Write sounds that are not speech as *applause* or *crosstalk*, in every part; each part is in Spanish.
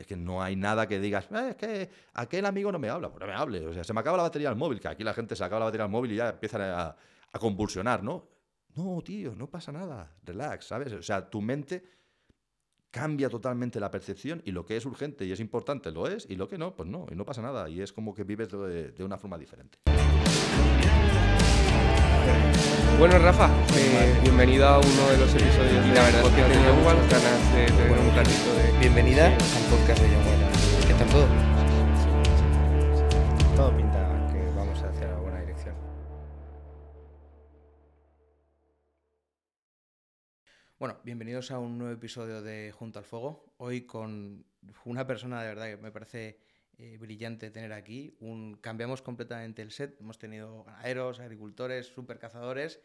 Es que no hay nada que digas, ah, es que aquel amigo no me habla, pues no me hable. O sea, se me acaba la batería del móvil, que aquí la gente se acaba la batería del móvil y ya empiezan a, convulsionar, ¿no? No, tío, no pasa nada, relax, ¿sabes? O sea, tu mente cambia totalmente la percepción y lo que es urgente y es importante lo es y lo que no, pues no, y no pasa nada. Y es como que vives de una forma diferente. Bueno, Rafa, eh, bienvenido a uno de los episodios. de la de un ratito de. Bienvenida al podcast de John ¿Qué tal todo? Todo pinta que vamos hacia la buena dirección. Bueno, bienvenidos a un nuevo episodio de Junto al Fuego. Hoy con una persona de verdad que me parece eh, brillante tener aquí. cambiamos completamente el set. Hemos tenido ganaderos, agricultores, super cazadores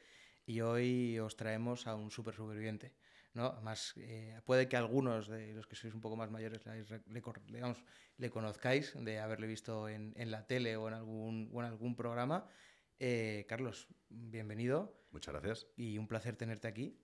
y hoy os traemos a un super superviviente. Además, eh, puede que algunos de los que sois un poco más mayores le, conozcáis de haberle visto en, la tele o en algún, programa. Eh, Carlos, bienvenido. Muchas gracias. Y un placer tenerte aquí.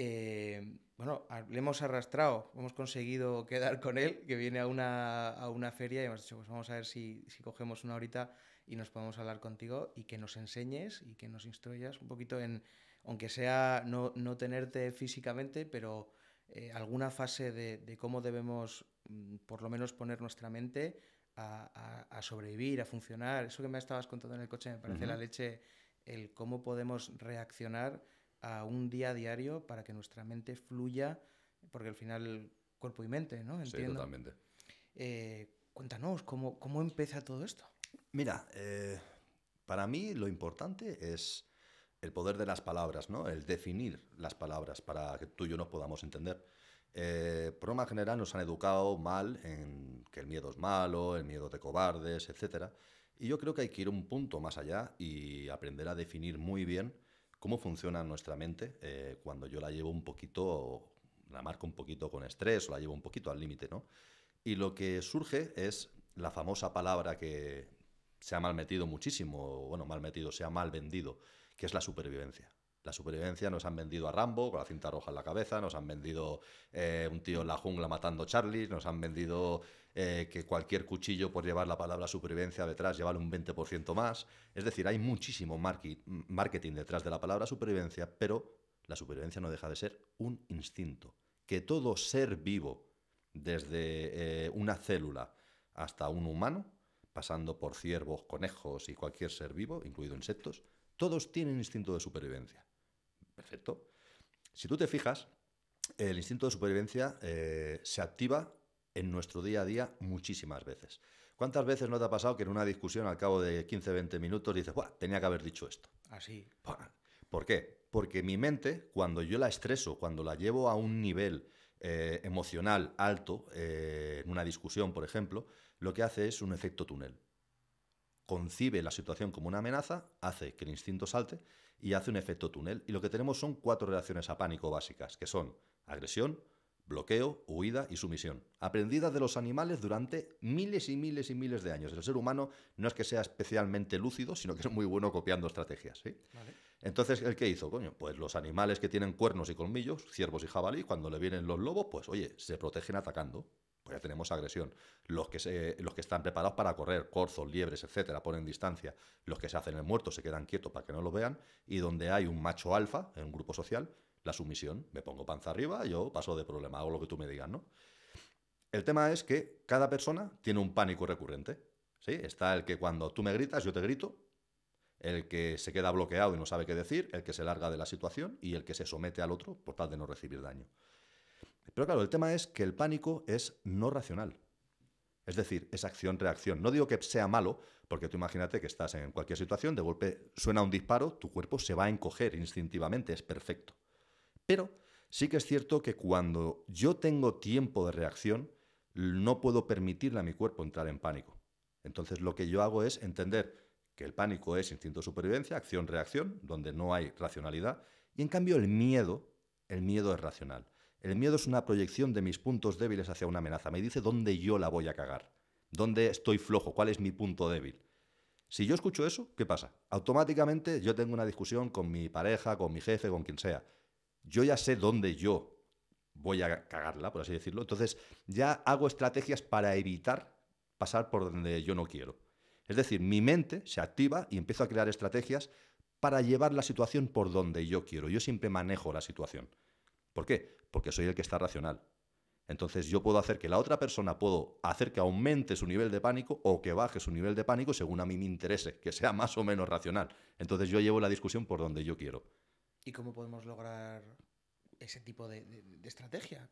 Eh, bueno, le hemos arrastrado, hemos conseguido quedar con él, que viene a una, a una feria y hemos dicho, pues vamos a ver si, si, cogemos una horita y nos podemos hablar contigo y que nos enseñes y que nos instruyas un poquito en, aunque sea no, no tenerte físicamente, pero eh, alguna fase de, cómo debemos mm, por lo menos poner nuestra mente a, a, sobrevivir, a funcionar. Eso que me estabas contando en el coche me parece la leche, el cómo podemos reaccionar a un día a diario para que nuestra mente fluya, porque al final cuerpo y mente, ¿no? Entiendo. Sí, totalmente. Eh, cuéntanos, ¿cómo, ¿cómo empieza todo esto? Mira, eh, para mí lo importante es el poder de las palabras, ¿no? El definir las palabras para que tú y yo nos podamos entender. Eh, por más general nos han educado mal en que el miedo es malo, el miedo de cobardes, etc. Y yo creo que hay que ir un punto más allá y aprender a definir muy bien cómo funciona nuestra mente eh, cuando yo la llevo un poquito, la marco un poquito con estrés o la llevo un poquito al límite, ¿no? Y lo que surge es la famosa palabra que se ha mal metido muchísimo, bueno, mal metido, se ha mal vendido, que es la supervivencia. La supervivencia nos han vendido a Rambo con la cinta roja en la cabeza, nos han vendido eh, un tío en la jungla matando Charlie, nos han vendido eh, que cualquier cuchillo por llevar la palabra supervivencia detrás llevar un 20% más. Es decir, hay muchísimo marketing detrás de la palabra supervivencia, pero la supervivencia no deja de ser un instinto. Que todo ser vivo, desde eh, una célula hasta un humano, pasando por ciervos, conejos y cualquier ser vivo, incluido insectos, todos tienen instinto de supervivencia. Perfecto. Si tú te fijas, el instinto de supervivencia eh, se activa en nuestro día a día muchísimas veces. ¿Cuántas veces no te ha pasado que en una discusión al cabo de 15, 20 minutos dices, Buah, tenía que haber dicho esto? Así. Ah, ¿Por qué? Porque mi mente, cuando yo la estreso, cuando la llevo a un nivel eh, emocional alto, eh, en una discusión, por ejemplo, lo que hace es un efecto túnel. Concibe la situación como una amenaza, hace que el instinto salte y hace un efecto túnel. Y lo que tenemos son cuatro relaciones a pánico básicas, que son agresión, bloqueo, huida y sumisión, Aprendida de los animales durante miles y miles y miles de años. El ser humano no es que sea especialmente lúcido, sino que es muy bueno copiando estrategias. Entonces, ¿el qué hizo? pues los animales que tienen cuernos y colmillos, ciervos y jabalí, cuando le vienen los lobos, pues oye, se protegen atacando. Pues ya tenemos agresión. Los que, los que están preparados para correr, corzos, liebres, etcétera, ponen distancia. Los que se hacen el muerto se quedan quietos para que no lo vean. Y donde hay un macho alfa en un grupo social, la sumisión. Me pongo panza arriba, yo paso de problema, hago lo que tú me digas, ¿no? El tema es que cada persona tiene un pánico recurrente. ¿sí? Está el que cuando tú me gritas, yo te grito, el que se queda bloqueado y no sabe qué decir, el que se larga de la situación y el que se somete al otro por tal de no recibir daño. Pero claro, el tema es que el pánico es no racional. Es decir, es acción-reacción. No digo que sea malo, porque tú imagínate que estás en cualquier situación, de golpe suena un disparo, tu cuerpo se va a encoger instintivamente, es perfecto. Pero sí que es cierto que cuando yo tengo tiempo de reacción, no puedo permitirle a mi cuerpo entrar en pánico. Entonces lo que yo hago es entender que el pánico es instinto de supervivencia, acción-reacción, donde no hay racionalidad, y en cambio el miedo, el miedo es racional. El miedo es una proyección de mis puntos débiles hacia una amenaza, me dice dónde yo la voy a cagar, dónde estoy flojo, cuál es mi punto débil. Si yo escucho eso, ¿qué pasa? Automáticamente yo tengo una discusión con mi pareja, con mi jefe, con quien sea yo ya sé dónde yo voy a cagarla, por así decirlo. Entonces ya hago estrategias para evitar pasar por donde yo no quiero. Es decir, mi mente se activa y empiezo a crear estrategias para llevar la situación por donde yo quiero. Yo siempre manejo la situación. ¿Por qué? Porque soy el que está racional. Entonces yo puedo hacer que la otra persona puedo hacer que aumente su nivel de pánico o que baje su nivel de pánico según a mí me interese, que sea más o menos racional. Entonces yo llevo la discusión por donde yo quiero y cómo podemos lograr ese tipo de, estrategia?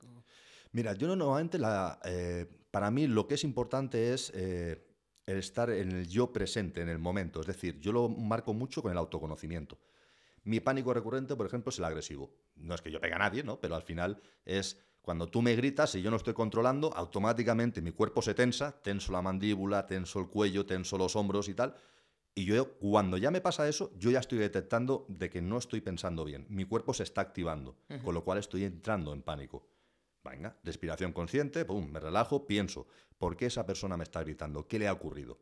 Mira, yo nuevamente la, eh, para mí lo que es importante es eh, el estar en el yo presente, en el momento. Es decir, yo lo marco mucho con el autoconocimiento. Mi pánico recurrente, por ejemplo, es el agresivo. No es que yo pegue a nadie, ¿no? Pero al final es cuando tú me gritas y yo no estoy controlando, automáticamente mi cuerpo se tensa, tenso la mandíbula, tenso el cuello, tenso los hombros y tal. Y yo cuando ya me pasa eso, yo ya estoy detectando de que no estoy pensando bien. Mi cuerpo se está activando, con lo cual estoy entrando en pánico. Venga, respiración consciente, me relajo, pienso, ¿por qué esa persona me está gritando? ¿Qué le ha ocurrido?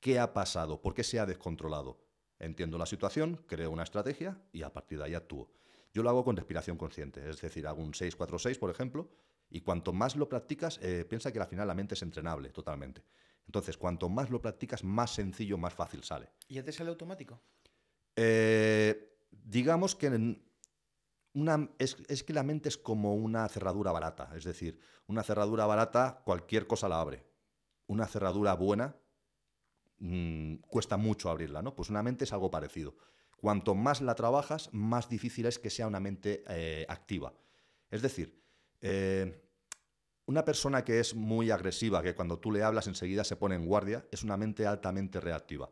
¿Qué ha pasado? ¿Por qué se ha descontrolado? Entiendo la situación, creo una estrategia y a partir de ahí actúo. Yo lo hago con respiración consciente, es decir, hago un 6-4-6, por ejemplo, y cuanto más lo practicas, eh, piensa que al final la mente es entrenable totalmente. Entonces, cuanto más lo practicas, más sencillo, más fácil sale. ¿Y ya te sale automático? Eh, digamos que una, es, que la mente es como una cerradura barata. Es decir, una cerradura barata, cualquier cosa la abre. Una cerradura buena mm, cuesta mucho abrirla, ¿no? Pues una mente es algo parecido. Cuanto más la trabajas, más difícil es que sea una mente eh, activa. Es decir, eh, una persona que es muy agresiva, que cuando tú le hablas enseguida se pone en guardia, es una mente altamente reactiva.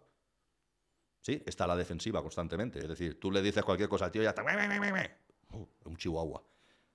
¿Sí? Está a la defensiva constantemente. Es decir, tú le dices cualquier cosa al tío y ya está... Uh, un chihuahua.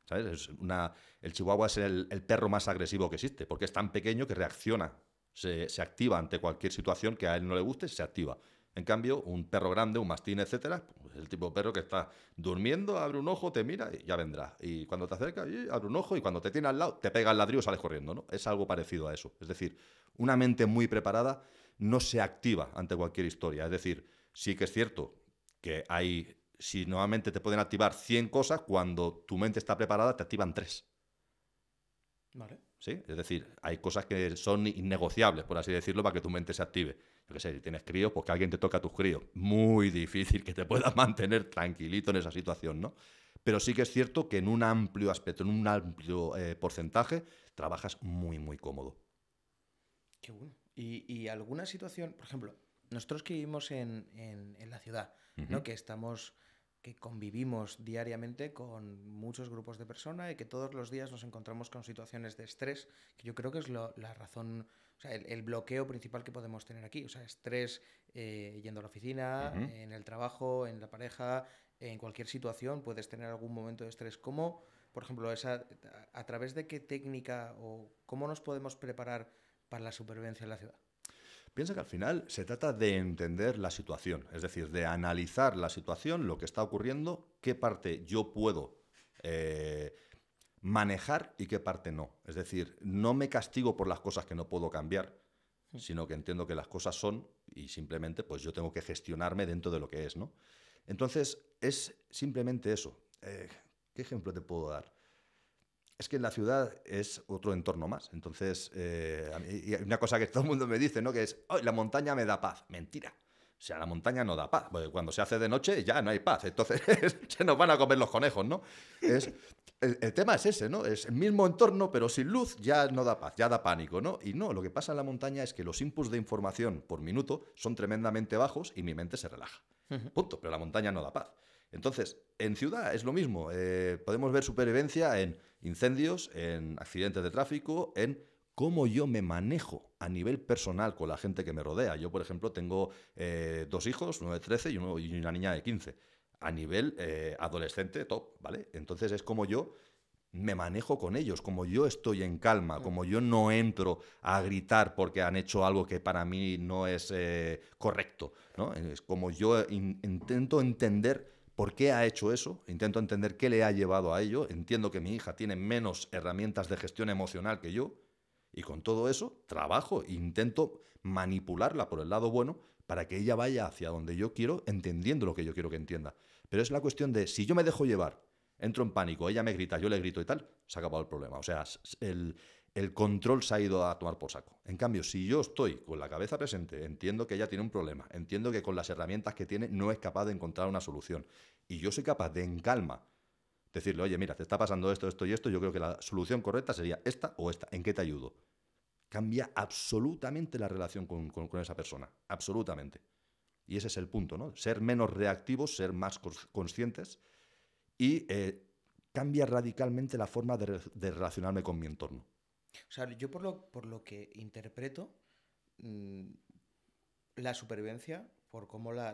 ¿Sabes? Es una, el chihuahua es el, perro más agresivo que existe, porque es tan pequeño que reacciona, se, se, activa ante cualquier situación que a él no le guste, se activa. En cambio, un perro grande, un mastín, etcétera, es pues el tipo de perro que está durmiendo, abre un ojo, te mira y ya vendrá. Y cuando te acerca, abre un ojo y cuando te tiene al lado, te pega el ladrillo y sales corriendo, ¿no? Es algo parecido a eso. Es decir, una mente muy preparada no se activa ante cualquier historia. Es decir, sí que es cierto que hay si nuevamente te pueden activar 100 cosas, cuando tu mente está preparada te activan 3. Vale. ¿Sí? Es decir, hay cosas que son innegociables, por así decirlo, para que tu mente se active que sé, si tienes críos, porque pues alguien te toca a tus críos. Muy difícil que te puedas *laughs* mantener tranquilito en esa situación, ¿no? Pero sí que es cierto que en un amplio aspecto, en un amplio eh, porcentaje, trabajas muy, muy cómodo. Qué bueno. ¿Y, alguna situación, por ejemplo, nosotros que vivimos en, la ciudad, ¿no? Que estamos que convivimos diariamente con muchos grupos de personas y que todos los días nos encontramos con situaciones de estrés, que yo creo que es la razón sea, el, bloqueo principal que podemos tener aquí. O sea, estrés eh, yendo a la oficina, en el trabajo, en la pareja, en cualquier situación, puedes tener algún momento de estrés. ¿Cómo, por ejemplo, esa, a, través de qué técnica o cómo nos podemos preparar para la supervivencia en la ciudad? Piensa que al final se trata de entender la situación, es decir, de analizar la situación, lo que está ocurriendo, qué parte yo puedo eh, manejar y qué parte no. Es decir, no me castigo por las cosas que no puedo cambiar, sino que entiendo que las cosas son y simplemente pues yo tengo que gestionarme dentro de lo que es, ¿no? Entonces, es simplemente eso. Eh, ¿Qué ejemplo te puedo dar? Es que en la ciudad es otro entorno más. Entonces, eh, una cosa que todo el mundo me dice, ¿no? Que es, la montaña me da paz. Mentira. O sea, la montaña no da paz, cuando se hace de noche ya no hay paz, entonces *laughs* se nos van a comer los conejos, ¿no? Es, el, tema es ese, ¿no? Es el mismo entorno, pero sin luz ya no da paz, ya da pánico, ¿no? Y no, lo que pasa en la montaña es que los inputs de información por minuto son tremendamente bajos y mi mente se relaja. Punto, pero la montaña no da paz. Entonces, en ciudad es lo mismo, eh, podemos ver supervivencia en incendios, en accidentes de tráfico, en cómo yo me manejo a nivel personal con la gente que me rodea. Yo, por ejemplo, tengo eh, dos hijos, uno de 13 y, una niña de 15. A nivel eh, adolescente, top, ¿vale? Entonces es como yo me manejo con ellos, como yo estoy en calma, como yo no entro a gritar porque han hecho algo que para mí no es eh, correcto, ¿no? Es como yo intento entender por qué ha hecho eso, intento entender qué le ha llevado a ello, entiendo que mi hija tiene menos herramientas de gestión emocional que yo, y con todo eso, trabajo, e intento manipularla por el lado bueno para que ella vaya hacia donde yo quiero, entendiendo lo que yo quiero que entienda. Pero es la cuestión de, si yo me dejo llevar, entro en pánico, ella me grita, yo le grito y tal, se ha acabado el problema. O sea, el, control se ha ido a tomar por saco. En cambio, si yo estoy con la cabeza presente, entiendo que ella tiene un problema, entiendo que con las herramientas que tiene no es capaz de encontrar una solución, y yo soy capaz de en calma Decirle, oye, mira, te está pasando esto, esto y esto, yo creo que la solución correcta sería esta o esta, ¿en qué te ayudo? Cambia absolutamente la relación con, esa persona, absolutamente. Y ese es el punto, ¿no? Ser menos reactivos, ser más conscientes y eh, cambia radicalmente la forma de, relacionarme con mi entorno. O sea, yo por lo, por lo que interpreto, mm, la supervivencia, por cómo la,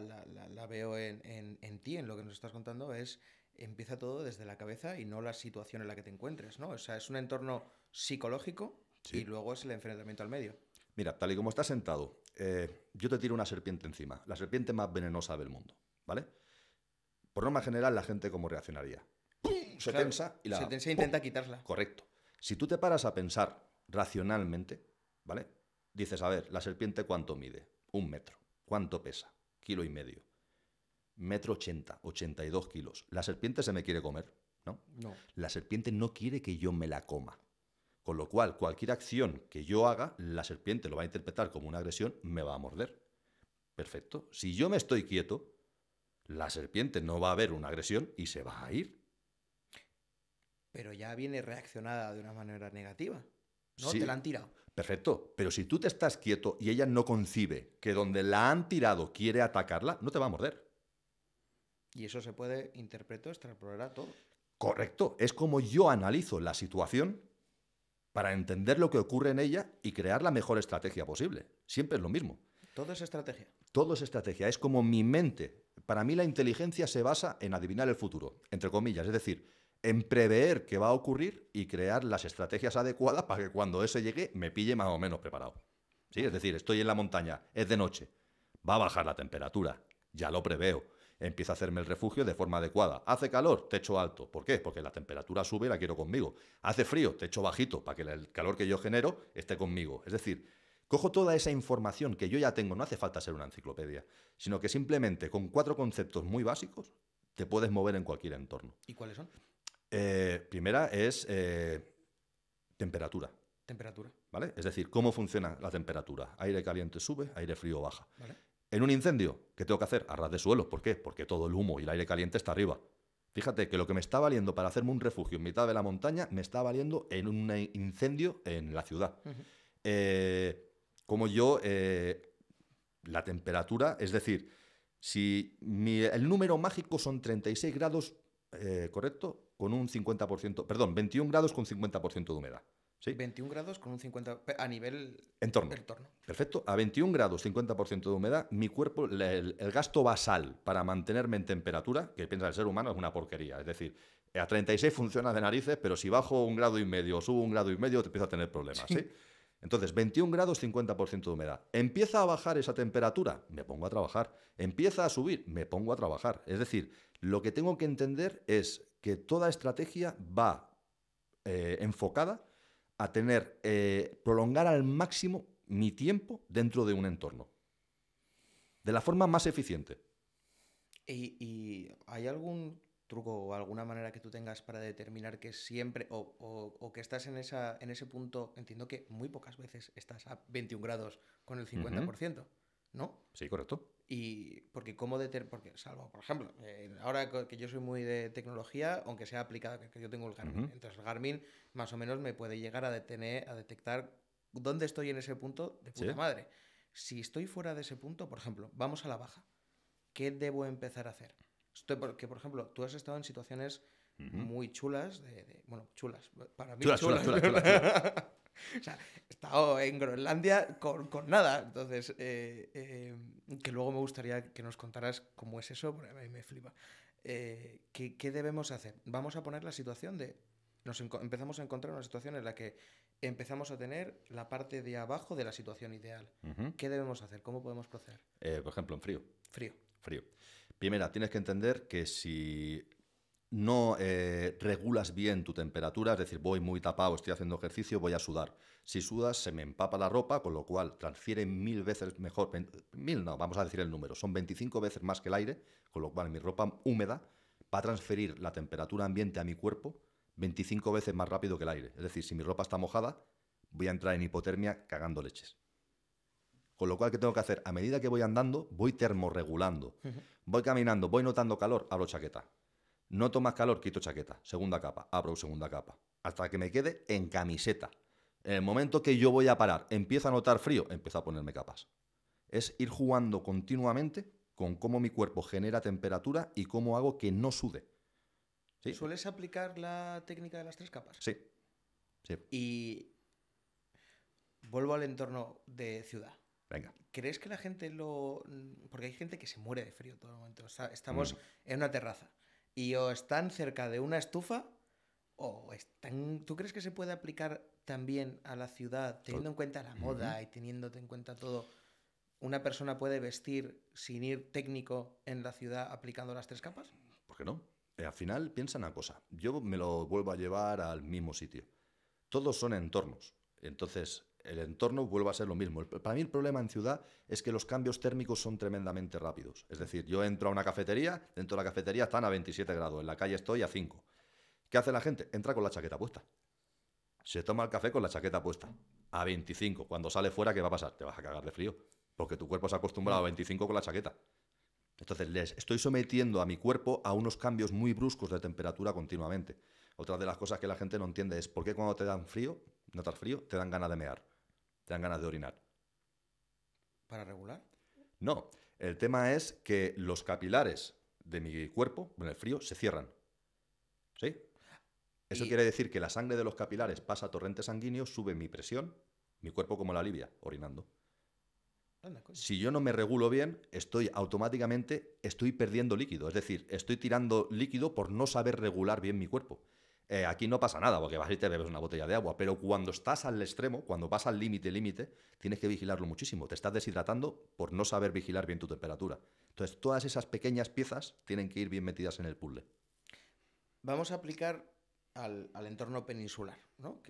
veo en, ti, en lo que nos estás contando, es empieza todo desde la cabeza y no la situación en la que te encuentres, ¿no? O sea, es un entorno psicológico y luego es el enfrentamiento al medio. Mira, tal y como estás sentado, eh, yo te tiro una serpiente encima, la serpiente más venenosa del mundo, ¿vale? Por norma general, la gente cómo reaccionaría. Se pensa tensa y la... Se tensa e intenta quitarla. Correcto. Si tú te paras a pensar racionalmente, ¿vale? Dices, a ver, la serpiente cuánto mide? Un metro. ¿Cuánto pesa? Kilo y medio metro ochenta, 82 kilos. La serpiente se me quiere comer, ¿no? No. La serpiente no quiere que yo me la coma. Con lo cual, cualquier acción que yo haga, la serpiente lo va a interpretar como una agresión, me va a morder. Perfecto. Si yo me estoy quieto, la serpiente no va a ver una agresión y se va a ir. Pero ya viene reaccionada de una manera negativa. ¿No? Te la han tirado. Perfecto. Pero si tú te estás quieto y ella no concibe que donde la han tirado quiere atacarla, no te va a morder. Y eso se puede, interpretar, extrapolar a todo. Correcto. Es como yo analizo la situación para entender lo que ocurre en ella y crear la mejor estrategia posible. Siempre es lo mismo. Todo es estrategia. Todo es estrategia. Es como mi mente. Para mí la inteligencia se basa en adivinar el futuro, entre comillas. Es decir, en prever qué va a ocurrir y crear las estrategias adecuadas para que cuando ese llegue me pille más o menos preparado. ¿Sí? Es decir, estoy en la montaña, es de noche, va a bajar la temperatura, ya lo preveo empieza a hacerme el refugio de forma adecuada. Hace calor, techo alto. ¿Por qué? Porque la temperatura sube y la quiero conmigo. Hace frío, techo bajito, para que el calor que yo genero esté conmigo. Es decir, cojo toda esa información que yo ya tengo, no hace falta ser una enciclopedia, sino que simplemente con cuatro conceptos muy básicos te puedes mover en cualquier entorno. ¿Y cuáles son? Eh, primera es eh, temperatura. Temperatura. ¿Vale? Es decir, cómo funciona la temperatura. Aire caliente sube, aire frío baja. En un incendio, ¿qué tengo que hacer? A ras de suelo. ¿Por qué? Porque todo el humo y el aire caliente está arriba. Fíjate que lo que me está valiendo para hacerme un refugio en mitad de la montaña me está valiendo en un incendio en la ciudad. Eh, como yo, eh, la temperatura, es decir, si el número mágico son 36 grados, eh, ¿correcto? Con un 50%, perdón, 21 grados con 50% de humedad. 21 grados con un 50% a nivel entorno. entorno. Perfecto. A 21 grados, 50% de humedad, mi cuerpo, el, gasto basal para mantenerme en temperatura, que piensa el ser humano, es una porquería. Es decir, a 36 funciona de narices, pero si bajo un grado y medio o subo un grado y medio, te empiezo a tener problemas. Entonces, 21 grados, 50% de humedad. Empieza a bajar esa temperatura, me pongo a trabajar. Empieza a subir, me pongo a trabajar. Es decir, lo que tengo que entender es que toda estrategia va eh, enfocada a tener, eh, prolongar al máximo mi tiempo dentro de un entorno. De la forma más eficiente. ¿Y, hay algún truco o alguna manera que tú tengas para determinar que siempre o, que estás en, esa, en ese punto, entiendo que muy pocas veces estás a 21 grados con el 50%, ¿no? Sí, correcto. Y porque cómo deter, porque salvo, por ejemplo, eh, ahora que yo soy muy de tecnología, aunque sea aplicada, que, yo tengo el Garmin, entonces el Garmin más o menos me puede llegar a detener, a detectar dónde estoy en ese punto de puta madre. Si estoy fuera de ese punto, por ejemplo, vamos a la baja. ¿Qué debo empezar a hacer? porque, por ejemplo, tú has estado en situaciones muy chulas, de, bueno, chulas, para mí chulas. chulas, chulas, *laughs* o sea, he estado en Groenlandia con, nada, entonces, eh, eh, que luego me gustaría que nos contaras cómo es eso, porque a mí me flipa. Eh, ¿qué, debemos hacer? Vamos a poner la situación de nos empezamos a encontrar una situación en la que empezamos a tener la parte de abajo de la situación ideal. ¿Qué debemos hacer? ¿Cómo podemos proceder? por ejemplo, en frío. Frío. Frío. Primera, tienes que entender que si no eh, regulas bien tu temperatura, es decir, voy muy tapado, estoy haciendo ejercicio, voy a sudar. Si sudas, se me empapa la ropa, con lo cual transfiere mil veces mejor, mil no, vamos a decir el número, son 25 veces más que el aire, con lo cual mi ropa húmeda va a transferir la temperatura ambiente a mi cuerpo 25 veces más rápido que el aire. Es decir, si mi ropa está mojada, voy a entrar en hipotermia cagando leches. Con lo cual, ¿qué tengo que hacer? A medida que voy andando, voy termorregulando. Voy caminando, voy notando calor, abro chaqueta no tomas calor, quito chaqueta. Segunda capa, abro segunda capa. Hasta que me quede en camiseta. En el momento que yo voy a parar, empiezo a notar frío, empiezo a ponerme capas. Es ir jugando continuamente con cómo mi cuerpo genera temperatura y cómo hago que no sude. ¿Sueles aplicar la técnica de las tres capas? Sí. Y vuelvo al entorno de ciudad. Venga. ¿Crees que la gente lo.? Porque hay gente que se muere de frío todo el momento. estamos mm. en una terraza y o están cerca de una estufa o están... ¿Tú crees que se puede aplicar también a la ciudad, teniendo en pues, cuenta la moda y teniéndote en cuenta todo? ¿Una persona puede vestir sin ir técnico en la ciudad aplicando las tres capas? ¿Por qué no? Eh, al final piensa una cosa. Yo me lo vuelvo a llevar al mismo sitio. Todos son entornos. Entonces, el entorno vuelva a ser lo mismo. Para mí el problema en ciudad es que los cambios térmicos son tremendamente rápidos. Es decir, yo entro a una cafetería, dentro de la cafetería están a 27 grados, en la calle estoy a 5. ¿Qué hace la gente? Entra con la chaqueta puesta. Se toma el café con la chaqueta puesta. A 25. Cuando sale fuera, ¿qué va a pasar? Te vas a cagar de frío. Porque tu cuerpo se ha acostumbrado a 25 mm. con la chaqueta. Entonces, les estoy sometiendo a mi cuerpo a unos cambios muy bruscos de temperatura continuamente. Otra de las cosas que la gente no entiende es por qué cuando te dan frío, notas frío, te dan ganas de mear te dan ganas de orinar. ¿Para regular? No, el tema es que los capilares de mi cuerpo, en el frío, se cierran. ¿Sí? Eso quiere decir que la sangre de los capilares pasa a torrente sanguíneo, sube mi presión, mi cuerpo como la alivia, orinando. Si yo no me regulo bien, estoy automáticamente estoy perdiendo líquido, es decir, estoy tirando líquido por no saber regular bien mi cuerpo. Eh, aquí no pasa nada, porque vas y te bebes una botella de agua, pero cuando estás al extremo, cuando vas al límite, límite, tienes que vigilarlo muchísimo. Te estás deshidratando por no saber vigilar bien tu temperatura. Entonces, todas esas pequeñas piezas tienen que ir bien metidas en el puzzle. Vamos a aplicar al, entorno peninsular, ¿no?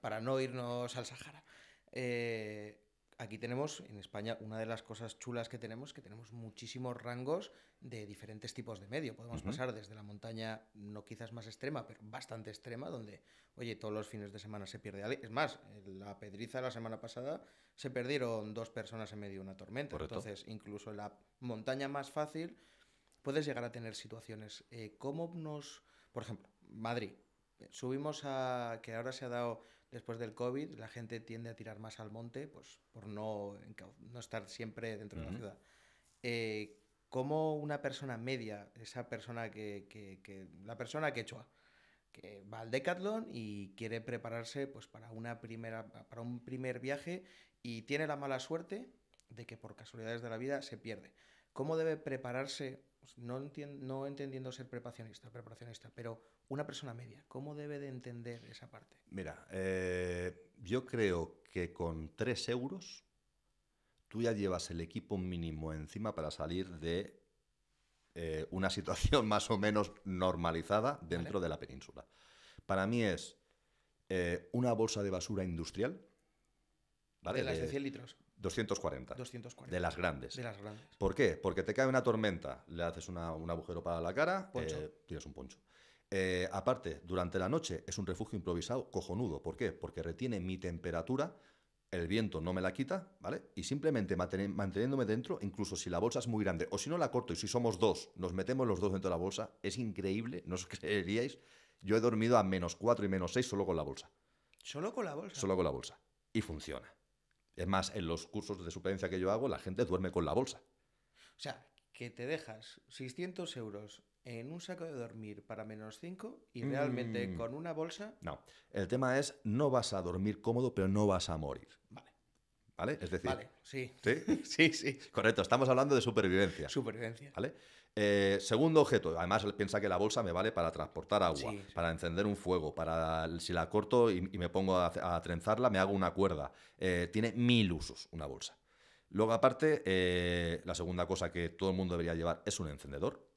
Para, no irnos al Sahara. Eh, aquí tenemos en España una de las cosas chulas que tenemos, que tenemos muchísimos rangos de diferentes tipos de medio. Podemos pasar desde la montaña, no quizás más extrema, pero bastante extrema, donde, oye, todos los fines de semana se pierde Es más, en la pedriza la semana pasada se perdieron dos personas en medio de una tormenta. Entonces, incluso la montaña más fácil puedes llegar a tener situaciones. Eh, ¿Cómo nos...? Por ejemplo, Madrid. Eh, subimos a... que ahora se ha dado después del COVID la gente tiende a tirar más al monte pues, por no, no estar siempre dentro de la ciudad. Eh, ¿Cómo una persona media, esa persona que, que, la persona quechua, que va al Decathlon y quiere prepararse pues, para, una primera, para un primer viaje y tiene la mala suerte de que por casualidades de la vida se pierde? ¿Cómo debe prepararse pues, no, entendiendo ser preparacionista, preparacionista, pero una persona media, ¿cómo debe de entender esa parte? Mira, eh, yo creo que con 3 euros tú ya llevas el equipo mínimo encima para salir de eh, una situación *laughs* más o menos normalizada dentro de la península. Para mí es eh, una bolsa de basura industrial. ¿vale? De las de 100 litros. 240. De las grandes. ¿Por qué? Porque te cae una tormenta, le haces un agujero para la cara, eh, tienes un poncho. Eh, aparte, durante la noche es un refugio improvisado cojonudo. ¿Por qué? Porque retiene mi temperatura, el viento no me la quita, ¿vale? Y simplemente manteniéndome dentro, incluso si la bolsa es muy grande, o si no la corto y si somos dos, nos metemos los dos dentro de la bolsa, es increíble, no os *laughs* creeríais. Yo he dormido a menos 4 y menos 6 solo con la bolsa. ¿Solo con la bolsa? Solo con la bolsa. Y funciona. Es más, en los cursos de supervivencia que yo hago, la gente duerme con la bolsa. O sea, que te dejas 600 euros en un saco de dormir para menos 5 y realmente mm. con una bolsa... No, el tema es, no vas a dormir cómodo, pero no vas a morir. Vale. ¿Vale? Es decir... Vale, sí. Sí, *laughs* sí, sí. Correcto, estamos hablando de supervivencia. Supervivencia. ¿Vale? Eh, segundo objeto, además piensa que la bolsa me vale para transportar agua, para encender un fuego, para si la corto y, me pongo a, trenzarla, me hago una cuerda. Eh, tiene mil usos una bolsa. Luego, aparte, eh, la segunda cosa que todo el mundo debería llevar es un encendedor.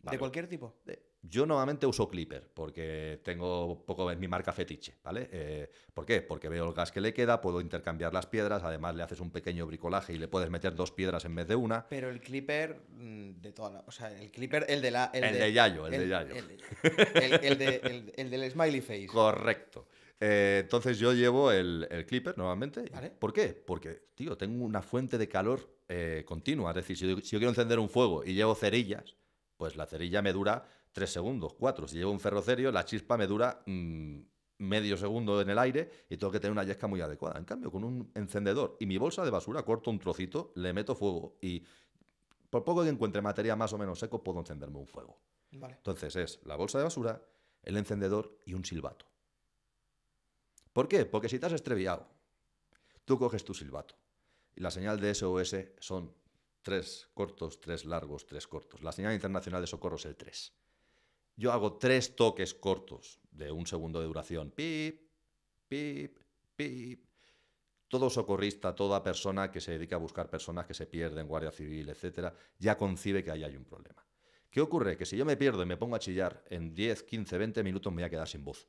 ¿De cualquier tipo? De, yo normalmente uso Clipper porque tengo poco en mi marca fetiche, ¿vale? Eh, ¿Por qué? Porque veo el gas que le queda, puedo intercambiar las piedras, además le haces un pequeño bricolaje y le puedes meter dos piedras en vez de una. Pero el Clipper mm, de toda la, o sea, el Clipper el de la el, de, Yayo, el, de Yayo. El, del smiley face. Correcto. Eh, entonces yo llevo el, clipper nuevamente, ¿Por qué? Porque, tío, tengo una fuente de calor eh, continua. Es decir, si yo quiero encender un fuego y llevo cerillas, pues la cerilla me dura tres segundos, cuatro. Si llevo un ferrocerio, la chispa me dura mm, medio segundo en el aire y tengo que tener una yesca muy adecuada. En cambio, con un encendedor y mi bolsa de basura, corto un trocito, le meto fuego y por poco que encuentre materia más o menos seco, puedo encenderme un fuego. Entonces es la bolsa de basura, el encendedor y un silbato. ¿Por qué? Porque si te has estreviado, tú coges tu silbato y la señal de SOS son tres cortos, tres largos, tres cortos. La señal internacional de socorro es el 3 yo hago tres toques cortos de un segundo de duración. Pip, pip, pip. Todo socorrista, toda persona que se dedica a buscar personas que se pierden, guardia civil, etcétera, ya concibe que ahí hay un problema. ¿Qué ocurre? Que si yo me pierdo y me pongo a chillar, en 10, 15, 20 minutos me voy a quedar sin voz.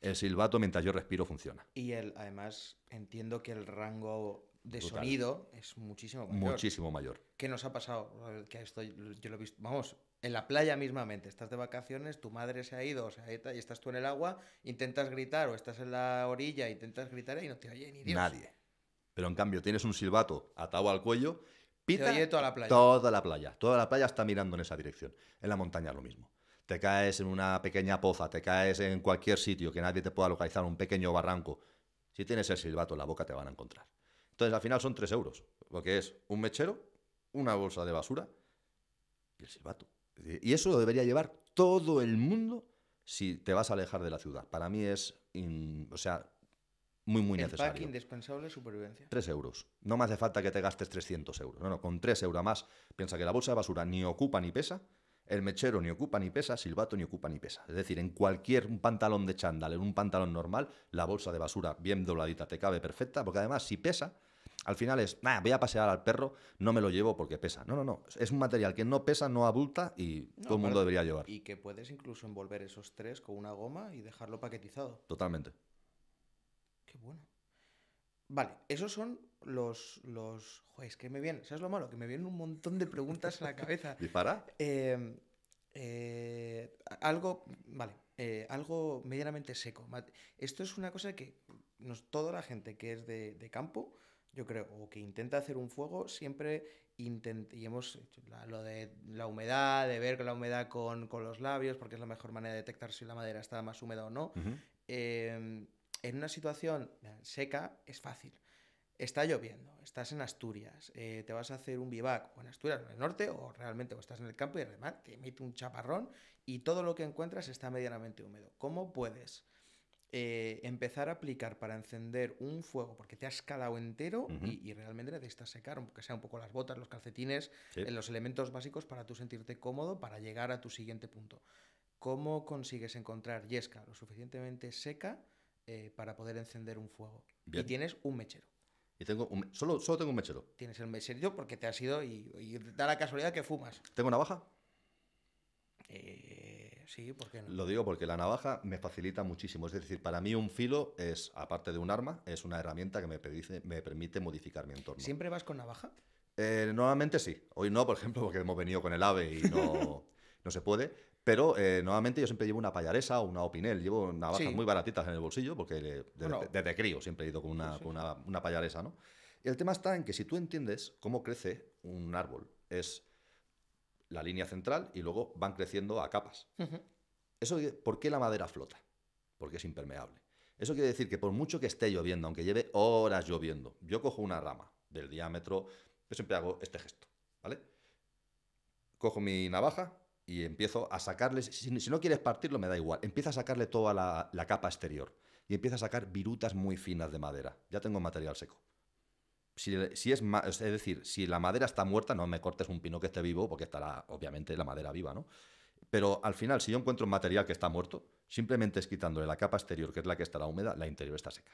El silbato mientras yo respiro funciona. Y el, además entiendo que el rango de sonido es muchísimo mayor. Muchísimo mayor. ¿Qué nos ha pasado? Que esto yo lo he visto. Vamos, en la playa mismamente, estás de vacaciones, tu madre se ha ido, o sea, y estás tú en el agua, intentas gritar o estás en la orilla, intentas gritar y no te oye ni Dios. Nadie. Pero en cambio tienes un silbato atado al cuello, pita toda la playa. Toda la playa, está mirando en esa dirección. En la montaña lo mismo. Te caes en una pequeña poza, te caes en cualquier sitio que nadie te pueda localizar, un pequeño barranco. Si tienes el silbato en la boca te van a encontrar. Entonces al final son tres euros, lo que es un mechero, una bolsa de basura y el silbato. Y eso lo debería llevar todo el mundo si te vas a alejar de la ciudad. Para mí es, o sea, muy, muy el necesario. pack indispensable supervivencia. Tres euros. No me hace falta que te gastes 300 euros. No, no, con tres euros más, piensa que la bolsa de basura ni ocupa ni pesa, el mechero ni ocupa ni pesa, silbato ni ocupa ni pesa. Es decir, en cualquier pantalón de chándal, en un pantalón normal, la bolsa de basura bien dobladita te cabe perfecta, porque además si pesa, al final es, voy a pasear al perro, no me lo llevo porque pesa. No, no, no. Es un material que no pesa, no abulta y todo el mundo debería llevar. Y que puedes incluso envolver esos tres con una goma y dejarlo paquetizado. Totalmente. Qué bueno. Vale, esos son los. los... Joder, es que me vienen. ¿Sabes lo malo? Que me vienen un montón de preguntas a la cabeza. *laughs* ¿Dispara? para? Em, eh, algo. Vale. Eh, algo medianamente seco. Esto es una cosa que nos, toda la gente que es de campo yo creo, o que intenta hacer un fuego, siempre y hemos hecho lo de la humedad, de ver la humedad con, los labios, porque es la mejor manera de detectar si la madera está más húmeda o no. Em, en una situación seca es fácil. Está lloviendo, estás en Asturias, eh, te vas a hacer un vivac o en Asturias, en el norte, o realmente estás en el campo y además te emite un chaparrón y todo lo que encuentras está medianamente húmedo. ¿Cómo puedes? Eh, empezar a aplicar para encender un fuego, porque te has calado entero y, realmente necesitas secar, aunque sea un poco las botas, los calcetines, eh, los elementos básicos para tú sentirte cómodo para llegar a tu siguiente punto. ¿Cómo consigues encontrar yesca lo suficientemente seca eh, para poder encender un fuego? Y tienes un mechero. Y tengo solo, solo tengo un mechero. Tienes el mechero porque te has ido y, da la casualidad que fumas. ¿Tengo una baja Eh, sí, ¿por Lo digo porque la navaja me facilita muchísimo. Es decir, para mí un filo es, aparte de un arma, es una herramienta que me, permite modificar mi entorno. ¿Siempre vas con navaja? Eh, normalmente sí. Hoy no, por ejemplo, porque hemos venido con el ave y no, *laughs* se puede. Pero eh, normalmente yo siempre llevo una payaresa o una opinel. Llevo navajas muy baratitas en el bolsillo porque desde, crío siempre he ido con una, una, payaresa, ¿no? El tema está en que si tú entiendes cómo crece un árbol, es la línea central y luego van creciendo a capas. ¿Por qué la madera flota? Porque es impermeable. Eso quiere decir que por mucho que esté lloviendo, aunque lleve horas lloviendo, yo cojo una rama del diámetro, yo siempre hago este gesto, ¿vale? Cojo mi navaja y empiezo a sacarle, si, no quieres partirlo me da igual, empieza a sacarle toda la, la capa exterior y empieza a sacar virutas muy finas de madera. Ya tengo material seco. Si, es, es decir, si la madera está muerta, no me cortes un pino que esté vivo, porque estará obviamente la madera viva, ¿no? Pero al final, si yo encuentro un material que está muerto, simplemente es quitándole la capa exterior, que es la que estará húmeda, la interior está seca.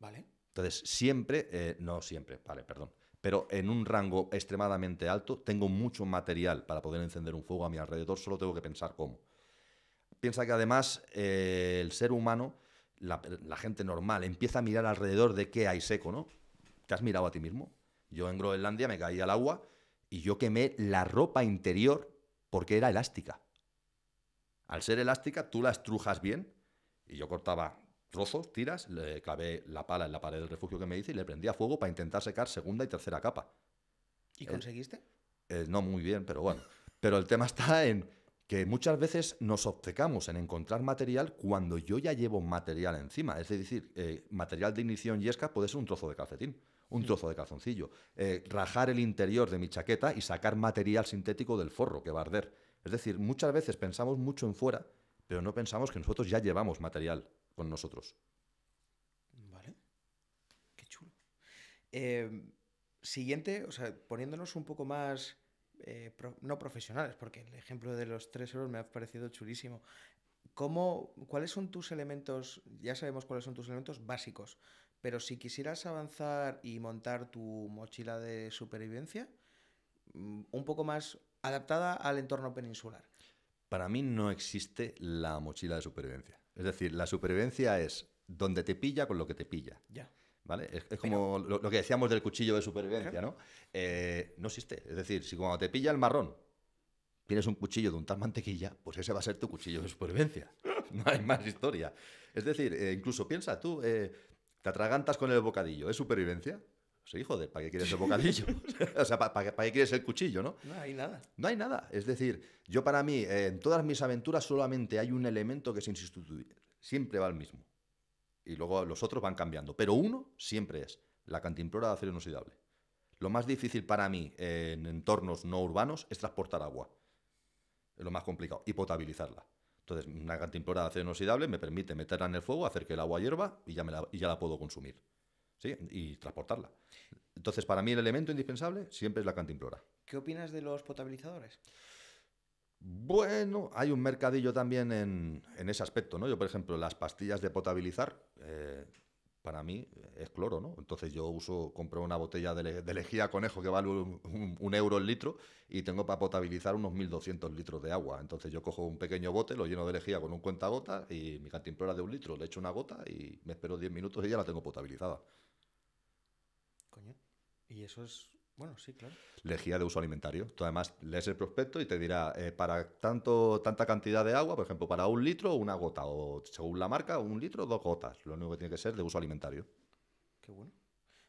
Vale. Entonces, siempre, eh, no siempre, vale, perdón, pero en un rango extremadamente alto, tengo mucho material para poder encender un fuego a mi alrededor, solo tengo que pensar cómo. Piensa que además eh, el ser humano, la gente normal, empieza a mirar alrededor de qué hay seco, ¿no? has mirado a ti mismo? Yo en Groenlandia me caí al agua y yo quemé la ropa interior porque era elástica. Al ser elástica, tú la estrujas bien y yo cortaba trozos, tiras, le clavé la pala en la pared del refugio que me hice y le prendía fuego para intentar secar segunda y tercera capa. ¿Y conseguiste? Eh, no muy bien, pero bueno. Pero el tema está en que muchas veces nos obcecamos en encontrar material cuando yo ya llevo material encima. Es decir, eh, material de ignición y yesca puede ser un trozo de calcetín un trozo de calzoncillo, eh, rajar el interior de mi chaqueta y sacar material sintético del forro que va a arder. Es decir, muchas veces pensamos mucho en fuera, pero no pensamos que nosotros ya llevamos material con nosotros. Vale. Qué chulo. Eh, siguiente, o sea, poniéndonos un poco más eh, no profesionales, porque el ejemplo de los tres euros me ha parecido chulísimo. ¿Cómo, ¿Cuáles son tus elementos? Ya sabemos cuáles son tus elementos básicos, pero si quisieras avanzar y montar tu mochila de supervivencia, mm, un poco más adaptada al entorno peninsular. Para mí no existe la mochila de supervivencia. Es decir, la supervivencia es donde te pilla con lo que te pilla. Ya. ¿Vale? Es, como lo, que decíamos del cuchillo de supervivencia, ¿no? Eh, no existe. Es decir, si cuando te pilla el marrón tienes un cuchillo de un tal mantequilla, pues ese va a ser tu cuchillo de supervivencia. *laughs* No hay más historia. Es decir, eh, incluso piensa tú, eh, te atragantas con el bocadillo. ¿Es supervivencia? O hijo de, ¿para qué quieres el bocadillo? *laughs* *laughs* o sea, ¿para, qué quieres el cuchillo, no? No hay nada. No hay nada. Es decir, yo para mí, en todas mis aventuras solamente hay un elemento que es insustituible. Siempre va el mismo. Y luego los otros van cambiando. Pero uno siempre es la cantimplora de acero inoxidable. Lo más difícil para mí en entornos no urbanos es transportar agua. Es lo más complicado. Y potabilizarla. Entonces, una cantimplora de acero inoxidable me permite meterla en el fuego, hacer que el agua hierva y ya, la, ya la puedo consumir. ¿sí? Y transportarla. Entonces, para mí el elemento indispensable siempre es la cantimplora. ¿Qué opinas de los potabilizadores? Bueno, hay un mercadillo también en, ese aspecto, ¿no? Yo, por ejemplo, las pastillas de potabilizar, eh, para mí es cloro, ¿no? Entonces yo uso, compro una botella de, lejía conejo que vale un, euro el litro y tengo para potabilizar unos 1.200 litros de agua. Entonces yo cojo un pequeño bote, lo lleno de lejía con un cuentagotas y mi cantimplora de un litro, le echo una gota y me espero 10 minutos y ya la tengo potabilizada. Coño, y eso es bueno, sí, claro. Lejía de uso alimentario. además lees el prospecto y te dirá, eh, para tanto, tanta cantidad de agua, por ejemplo, para un litro, una gota, o según la marca, un litro, dos gotas. Lo único que tiene que ser de uso alimentario. Qué bueno.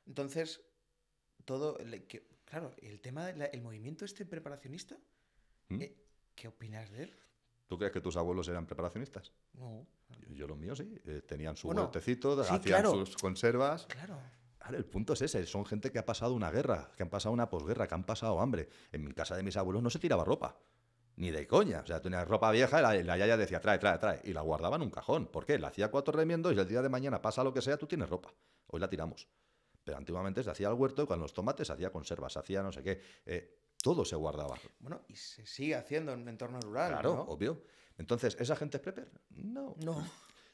Entonces, todo, claro, el tema del movimiento este preparacionista, ¿Mm? eh, ¿qué opinas de él? ¿Tú crees que tus abuelos eran preparacionistas? No. Yo, los míos sí. Eh, tenían su bueno, hacían sus conservas. Claro el punto es ese, son gente que ha pasado una guerra, que han pasado una posguerra, que han pasado hambre. En mi casa de mis abuelos no se tiraba ropa, ni de coña. O sea, tenía ropa vieja y la, ya decía, trae, trae, trae, y la guardaba en un cajón. ¿Por qué? La hacía cuatro remiendos y el día de mañana pasa lo que sea, tú tienes ropa. Hoy la tiramos. Pero antiguamente se hacía el huerto, con los tomates se hacía conservas, se hacía no sé qué. Eh, todo se guardaba. Bueno, y se sigue haciendo en entorno rural. Claro, obvio. Entonces, ¿esa gente es prepper? No. No.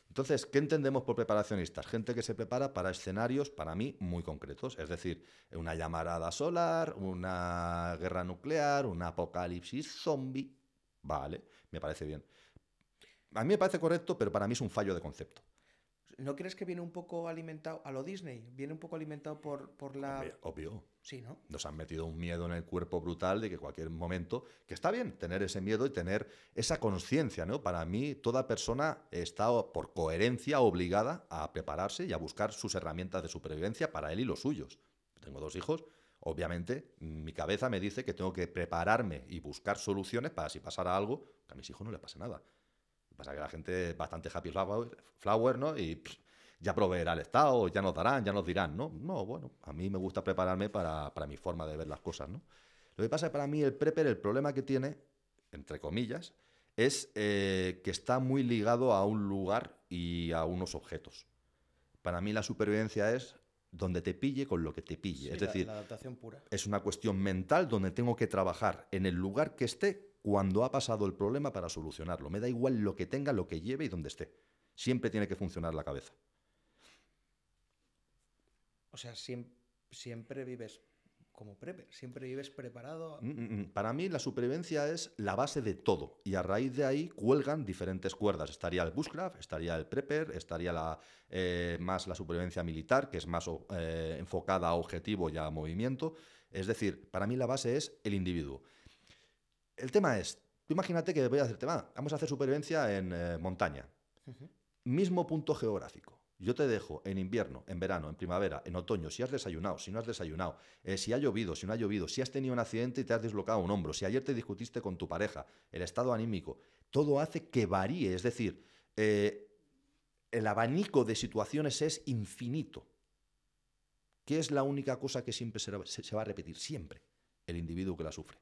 Entonces, ¿qué entendemos por preparacionistas? Gente que se prepara para escenarios, para mí, muy concretos. Es decir, una llamarada solar, una guerra nuclear, un apocalipsis zombie. Vale, me parece bien. A mí me parece correcto, pero para mí es un fallo de concepto. ¿No crees que viene un poco alimentado a lo Disney? Viene un poco alimentado por, por la... Obvio. ¿no? Nos han metido un miedo en el cuerpo brutal de que cualquier momento, que está bien tener ese miedo y tener esa conciencia, ¿no? Para mí, toda persona está por coherencia obligada a prepararse y a buscar sus herramientas de supervivencia para él y los suyos. Tengo dos hijos, obviamente mi cabeza me dice que tengo que prepararme y buscar soluciones para si pasara algo, que a mis hijos no le pase nada. pasa que la gente es bastante happy flower, ¿no? Y ya proveerá el Estado, ya nos darán, ya nos dirán, ¿no? No, bueno, a mí me gusta prepararme para, mi forma de ver las cosas, ¿no? Lo que pasa es que para mí el prepper, el problema que tiene, entre comillas, es eh, que está muy ligado a un lugar y a unos objetos. Para mí la supervivencia es donde te pille con lo que te pille. es decir, es una cuestión mental donde tengo que trabajar en el lugar que esté cuando ha pasado el problema para solucionarlo. Me da igual lo que tenga, lo que lleve y donde esté. Siempre tiene que funcionar la cabeza. O sea, siempre, vives como prepper, siempre vives preparado. Mm, mm, mm. Para mí la supervivencia es la base de todo y a raíz de ahí cuelgan diferentes cuerdas. Estaría el bushcraft, estaría el prepper, estaría la, eh, más la supervivencia militar, que es más eh, enfocada a objetivo y a movimiento. Es decir, para mí la base es el individuo. El tema es, tú imagínate que voy a decirte, va, vamos a hacer supervivencia en eh, montaña. Mismo punto geográfico yo te dejo en invierno, en verano, en primavera, en otoño, si has desayunado, si no has desayunado, eh, si ha llovido, si no ha llovido, si has tenido un accidente y te has dislocado un hombro, si ayer te discutiste con tu pareja, el estado anímico, todo hace que varíe, es decir, eh, el abanico de situaciones es infinito. ¿Qué es la única cosa que siempre se va a repetir? Siempre, el individuo que la sufre.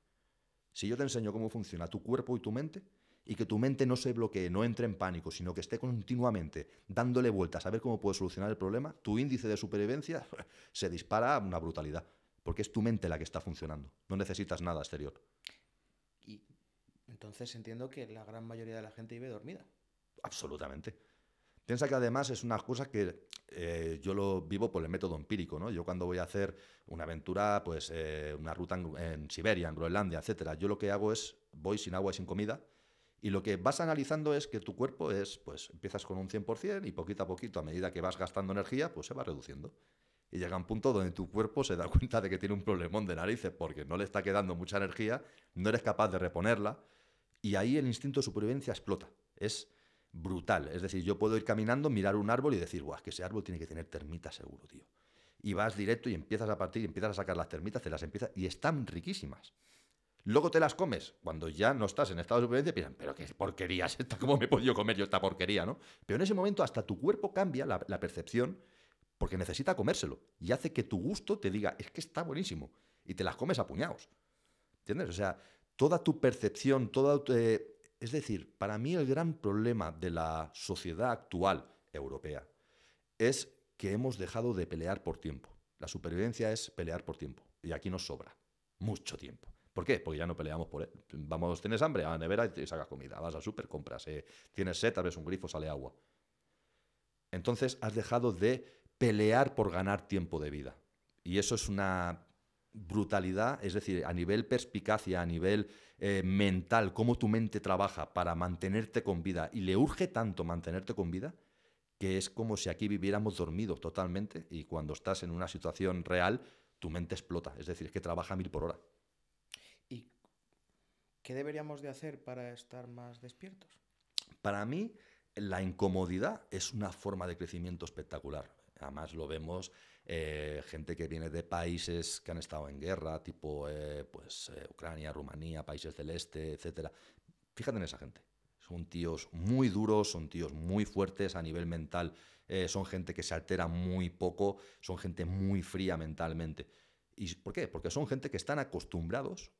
Si yo te enseño cómo funciona tu cuerpo y tu mente, y que tu mente no se bloquee, no entre en pánico, sino que esté continuamente dándole vueltas a ver cómo puedes solucionar el problema, tu índice de supervivencia *laughs* se dispara a una brutalidad, porque es tu mente la que está funcionando, no necesitas nada exterior. Y entonces entiendo que la gran mayoría de la gente vive dormida. Absolutamente. Piensa que además es una cosa que eh, yo lo vivo por el método empírico, ¿no? Yo cuando voy a hacer una aventura, pues eh, una ruta en, Siberia, en Groenlandia, etcétera, yo lo que hago es voy sin agua y sin comida, y lo que vas analizando es que tu cuerpo es, pues empiezas con un 100% y poquito a poquito, a medida que vas gastando energía, pues se va reduciendo. Y llega un punto donde tu cuerpo se da *laughs* cuenta de que tiene un problemón de narices porque no le está quedando mucha energía, no eres capaz de reponerla y ahí el instinto de supervivencia explota. Es brutal. Es decir, yo puedo ir caminando, mirar un árbol y decir, guau, que ese árbol tiene que tener termitas seguro, tío. Y vas directo y empiezas a partir, y empiezas a sacar las termitas, te las empiezas y están riquísimas. Luego te las comes cuando ya no estás en estado de supervivencia y piensan, pero qué porquería, ¿cómo me he podido comer yo esta porquería? ¿no? Pero en ese momento hasta tu cuerpo cambia la, percepción porque necesita comérselo y hace que tu gusto te diga, es que está buenísimo y te las comes a puñados. ¿Entiendes? O sea, toda tu percepción, toda... Eh, es decir, para mí el gran problema de la sociedad actual europea es que hemos dejado de pelear por tiempo. La supervivencia es pelear por tiempo. Y aquí nos sobra mucho tiempo. ¿Por qué? Porque ya no peleamos por él. Vamos, tienes hambre, a la nevera y sacas comida, vas a súper, compras, eh. tienes sed, abres un grifo, sale agua. Entonces has dejado de pelear por ganar tiempo de vida. Y eso es una brutalidad, es decir, a nivel perspicacia, a nivel eh, mental, cómo tu mente trabaja para mantenerte con vida. Y le urge tanto mantenerte con vida que es como si aquí viviéramos dormidos totalmente y cuando estás en una situación real, tu mente explota, es decir, que trabaja mil por hora. ¿Qué deberíamos de hacer para estar más despiertos? Para mí, la incomodidad es una forma de crecimiento espectacular. Además lo vemos eh, gente que viene de países que han estado en guerra, tipo eh, pues, eh, Ucrania, Rumanía, países del este, etc. Fíjate en esa gente. Son tíos muy duros, son tíos muy fuertes a nivel mental, son gente que se altera muy poco, son gente muy fría mentalmente. ¿Y por qué? Porque son gente que están acostumbrados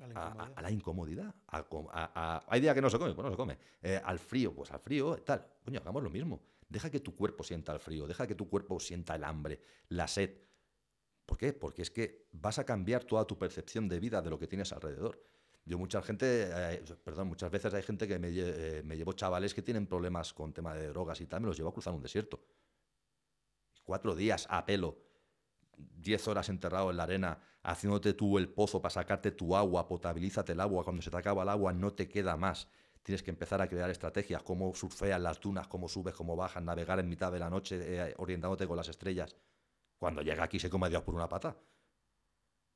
a la incomodidad, hay día que no se come, pues no se come, eh, al frío, pues al frío, tal, coño, hagamos lo mismo, deja que tu cuerpo sienta el frío, deja que tu cuerpo sienta el hambre, la sed, ¿por qué? Porque es que vas a cambiar toda tu percepción de vida de lo que tienes alrededor. Yo mucha gente, eh, perdón, muchas veces hay gente que me, eh, me, llevo chavales que tienen problemas con tema de drogas y tal, me los llevo a cruzar un desierto. Cuatro días a pelo, 10 horas enterrado en la arena, haciéndote tú el pozo para sacarte tu agua, potabilízate el agua, cuando se te acaba el agua no te queda más. Tienes que empezar a crear estrategias, cómo surfeas las dunas, cómo subes, cómo bajas, navegar en mitad de la noche eh, orientándote con las estrellas. Cuando llega aquí se come Dios por una pata.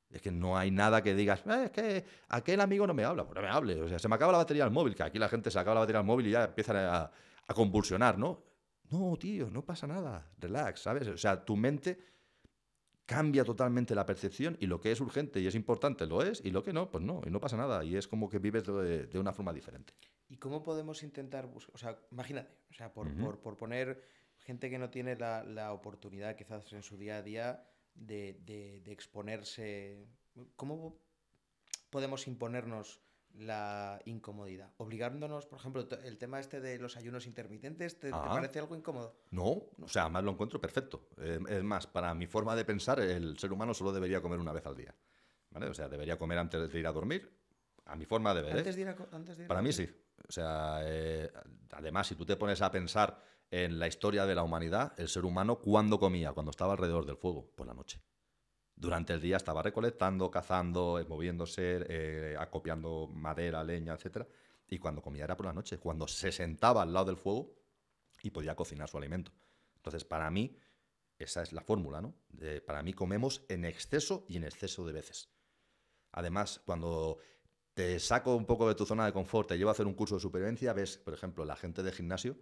Es que no hay nada que digas, ah, es que aquel amigo no me habla, por pues no me hable. O sea, se me acaba la batería del móvil, que aquí la gente se acaba la batería del móvil y ya empiezan a, a convulsionar, ¿no? No, tío, no pasa nada, relax, ¿sabes? O sea, tu mente cambia totalmente la percepción y lo que es urgente y es importante lo es y lo que no, pues no, y no pasa nada y es como que vives de, una forma diferente. ¿Y cómo podemos intentar o sea, imagínate, o sea, por, poner gente que no tiene la, oportunidad quizás en su día a día de exponerse, ¿cómo podemos imponernos? la incomodidad. Obligándonos, por ejemplo, el tema este de los ayunos intermitentes, ¿te, ah. parece algo incómodo? No, o sea, más lo encuentro perfecto. Eh, es más, para mi forma de pensar, el ser humano solo debería comer una vez al día. O sea, debería comer antes de ir a dormir, a mi forma de ver. ¿eh? Antes de ir a, antes Para mí sí. O sea, eh, además, si tú te pones a pensar en la historia de la humanidad, el ser humano, ¿cuándo comía? Cuando estaba alrededor del fuego, por la noche. Durante el día estaba recolectando, cazando, eh, moviéndose, eh, acopiando madera, leña, etc. Y cuando comía era por la noche, cuando se sentaba al lado del fuego y podía cocinar su alimento. Entonces, para mí, esa es la fórmula, ¿no? para mí comemos en exceso y en exceso de veces. Además, cuando te saco un poco de tu zona de confort, te llevo a hacer un curso de supervivencia, ves, por ejemplo, la gente de gimnasio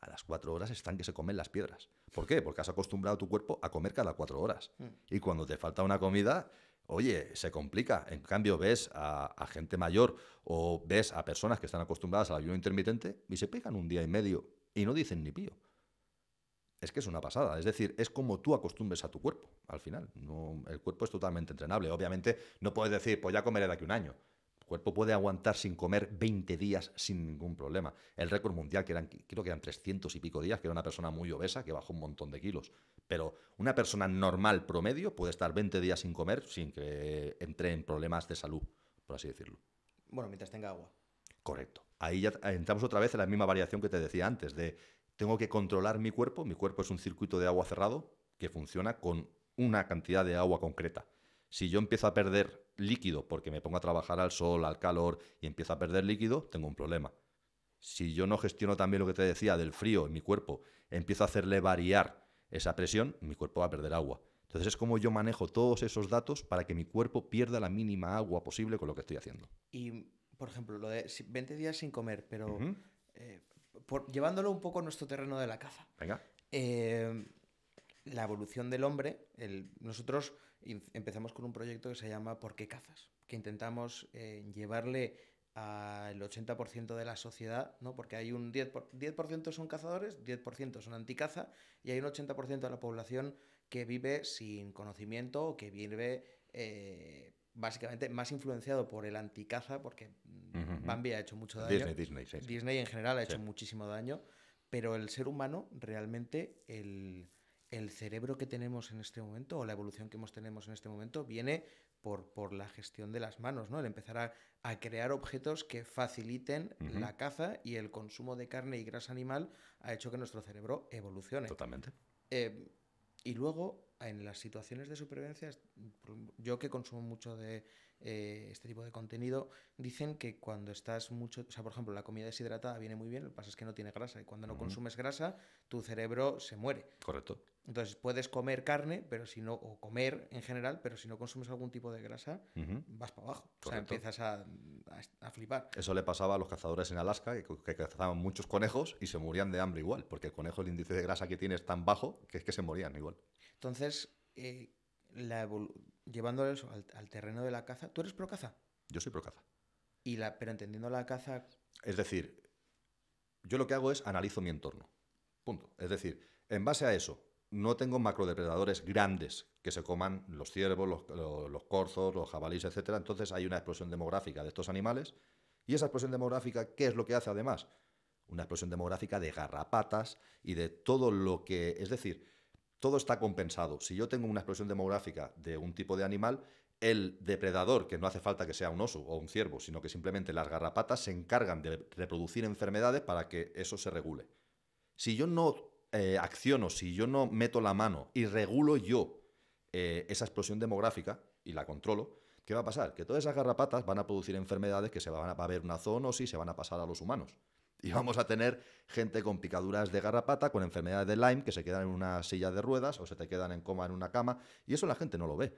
a las cuatro horas están que se comen las piedras. ¿Por qué? Porque has acostumbrado a tu cuerpo a comer cada cuatro horas. Mm. Y cuando te falta una comida, oye, se complica. En cambio, ves a, gente mayor o ves a personas que están acostumbradas al ayuno intermitente y se pegan un día y medio y no dicen ni pío. Es que es una pasada, es decir, es como tú acostumbres a tu cuerpo al final. No, el cuerpo es totalmente entrenable. Obviamente no puedes decir, pues ya comeré de aquí un año. El cuerpo puede aguantar sin comer 20 días sin ningún problema. El récord mundial, que eran, creo que eran 300 y pico días, que era una persona muy obesa, que bajó un montón de kilos. Pero una persona normal promedio puede estar 20 días sin comer sin que entre en problemas de salud, por así decirlo. Bueno, mientras tenga agua. Correcto. Ahí ya entramos otra vez en la misma variación que te decía antes, de tengo que controlar mi cuerpo, mi cuerpo es un circuito de agua cerrado que funciona con una cantidad de agua concreta. Si yo empiezo a perder líquido porque me pongo a trabajar al sol, al calor y empiezo a perder líquido, tengo un problema. Si yo no gestiono también lo que te decía del frío en mi cuerpo, empiezo a hacerle variar esa presión, mi cuerpo va a perder agua. Entonces es como yo manejo todos esos datos para que mi cuerpo pierda la mínima agua posible con lo que estoy haciendo. Y, por ejemplo, lo de 20 días sin comer, pero eh, llevándolo un poco a nuestro terreno de la caza. Venga. Eh, la evolución del hombre, nosotros empezamos con un proyecto que se llama ¿Por qué cazas? Que intentamos eh, llevarle al 80% de la sociedad, ¿no? porque hay un 10%, por... 10 son cazadores, 10% son anticaza y hay un 80% de la población que vive sin conocimiento o que vive eh, básicamente más influenciado por el anticaza, porque Bambi ha hecho mucho daño. Disney, en general ha hecho muchísimo daño, pero el ser humano realmente, el el cerebro que tenemos en este momento o la evolución que hemos tenemos en este momento viene por, por la gestión de las manos, ¿no? El empezar a, crear objetos que faciliten la caza y el consumo de carne y grasa animal ha hecho que nuestro cerebro evolucione. Totalmente. Eh, y luego, en las situaciones de supervivencia, yo que consumo mucho de eh, este tipo de contenido, dicen que cuando estás mucho, o sea, por ejemplo, la comida deshidratada viene muy bien, lo que pasa es que no tiene grasa, y cuando no consumes grasa, tu cerebro se muere. Correcto. Entonces puedes comer carne, pero si no, o comer en general, pero si no consumes algún tipo de grasa, vas para abajo. O sea, empiezas a, flipar. Eso le pasaba a los cazadores en Alaska, que, cazaban muchos conejos y se morían de hambre igual, porque el conejo, el índice de grasa que tiene es tan bajo que es que se morían igual. Entonces, eh, al, terreno de la caza, ¿tú eres pro caza? Yo soy pro caza. Y la, pero entendiendo la caza. Es decir, yo lo que hago es analizo mi entorno. Punto. Es decir, en base a eso, no tengo macrodepredadores grandes que se coman los ciervos, los, corzos, los jabalíes, etc. Entonces hay una explosión demográfica de estos animales. ¿Y esa explosión demográfica qué es lo que hace además? Una explosión demográfica de garrapatas y de todo lo que... Es decir, todo está compensado. Si yo tengo una explosión demográfica de un tipo de animal, el depredador, que no hace falta que sea un oso o un ciervo, sino que simplemente las garrapatas se encargan de reproducir enfermedades para que eso se regule. Si yo no eh, acciono, si yo no meto la mano y regulo yo eh, esa explosión demográfica y la controlo, ¿qué va a pasar? Que todas esas garrapatas van a producir enfermedades que se van a, va a haber una zoonosis y se van a pasar a los humanos. Y vamos a tener gente con picaduras de garrapata, con enfermedades de Lyme, que se quedan en una silla de ruedas o se te quedan en coma en una cama. Y eso la gente no lo ve.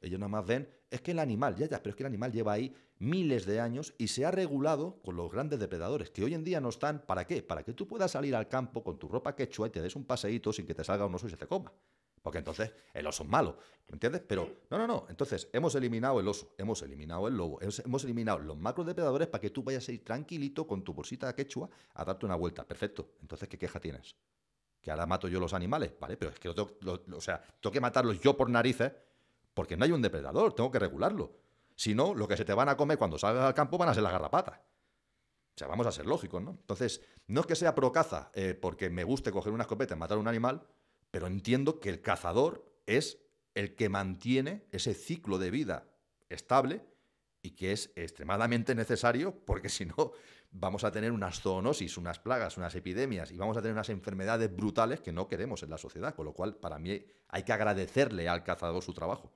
Ellos nada más ven, es que el animal, ya, ya, pero es que el animal lleva ahí miles de años y se ha regulado con los grandes depredadores, que hoy en día no están, ¿para qué? Para que tú puedas salir al campo con tu ropa quechua y te des un paseíto sin que te salga un oso y se te coma. Porque entonces el oso es malo, entiendes? Pero no, no, no. Entonces hemos eliminado el oso, hemos eliminado el lobo, hemos eliminado los macros depredadores para que tú vayas a ir tranquilito con tu bolsita quechua a darte una vuelta. Perfecto. Entonces, ¿qué queja tienes? Que ahora mato yo los animales, ¿vale? Pero es que, o sea, tengo que matarlos yo por narices porque no hay un depredador, tengo que regularlo. Si no, lo que se te van a comer cuando salgas al campo van a ser las garrapatas. O sea, vamos a ser lógicos, ¿no? Entonces, no es que sea pro caza eh, porque me guste coger una escopeta y matar a un animal, pero entiendo que el cazador es el que mantiene ese ciclo de vida estable y que es extremadamente necesario porque *laughs* si no vamos a tener unas zoonosis, unas plagas, unas epidemias y vamos a tener unas enfermedades brutales que no queremos en la sociedad, con lo cual para mí hay que agradecerle al cazador su trabajo.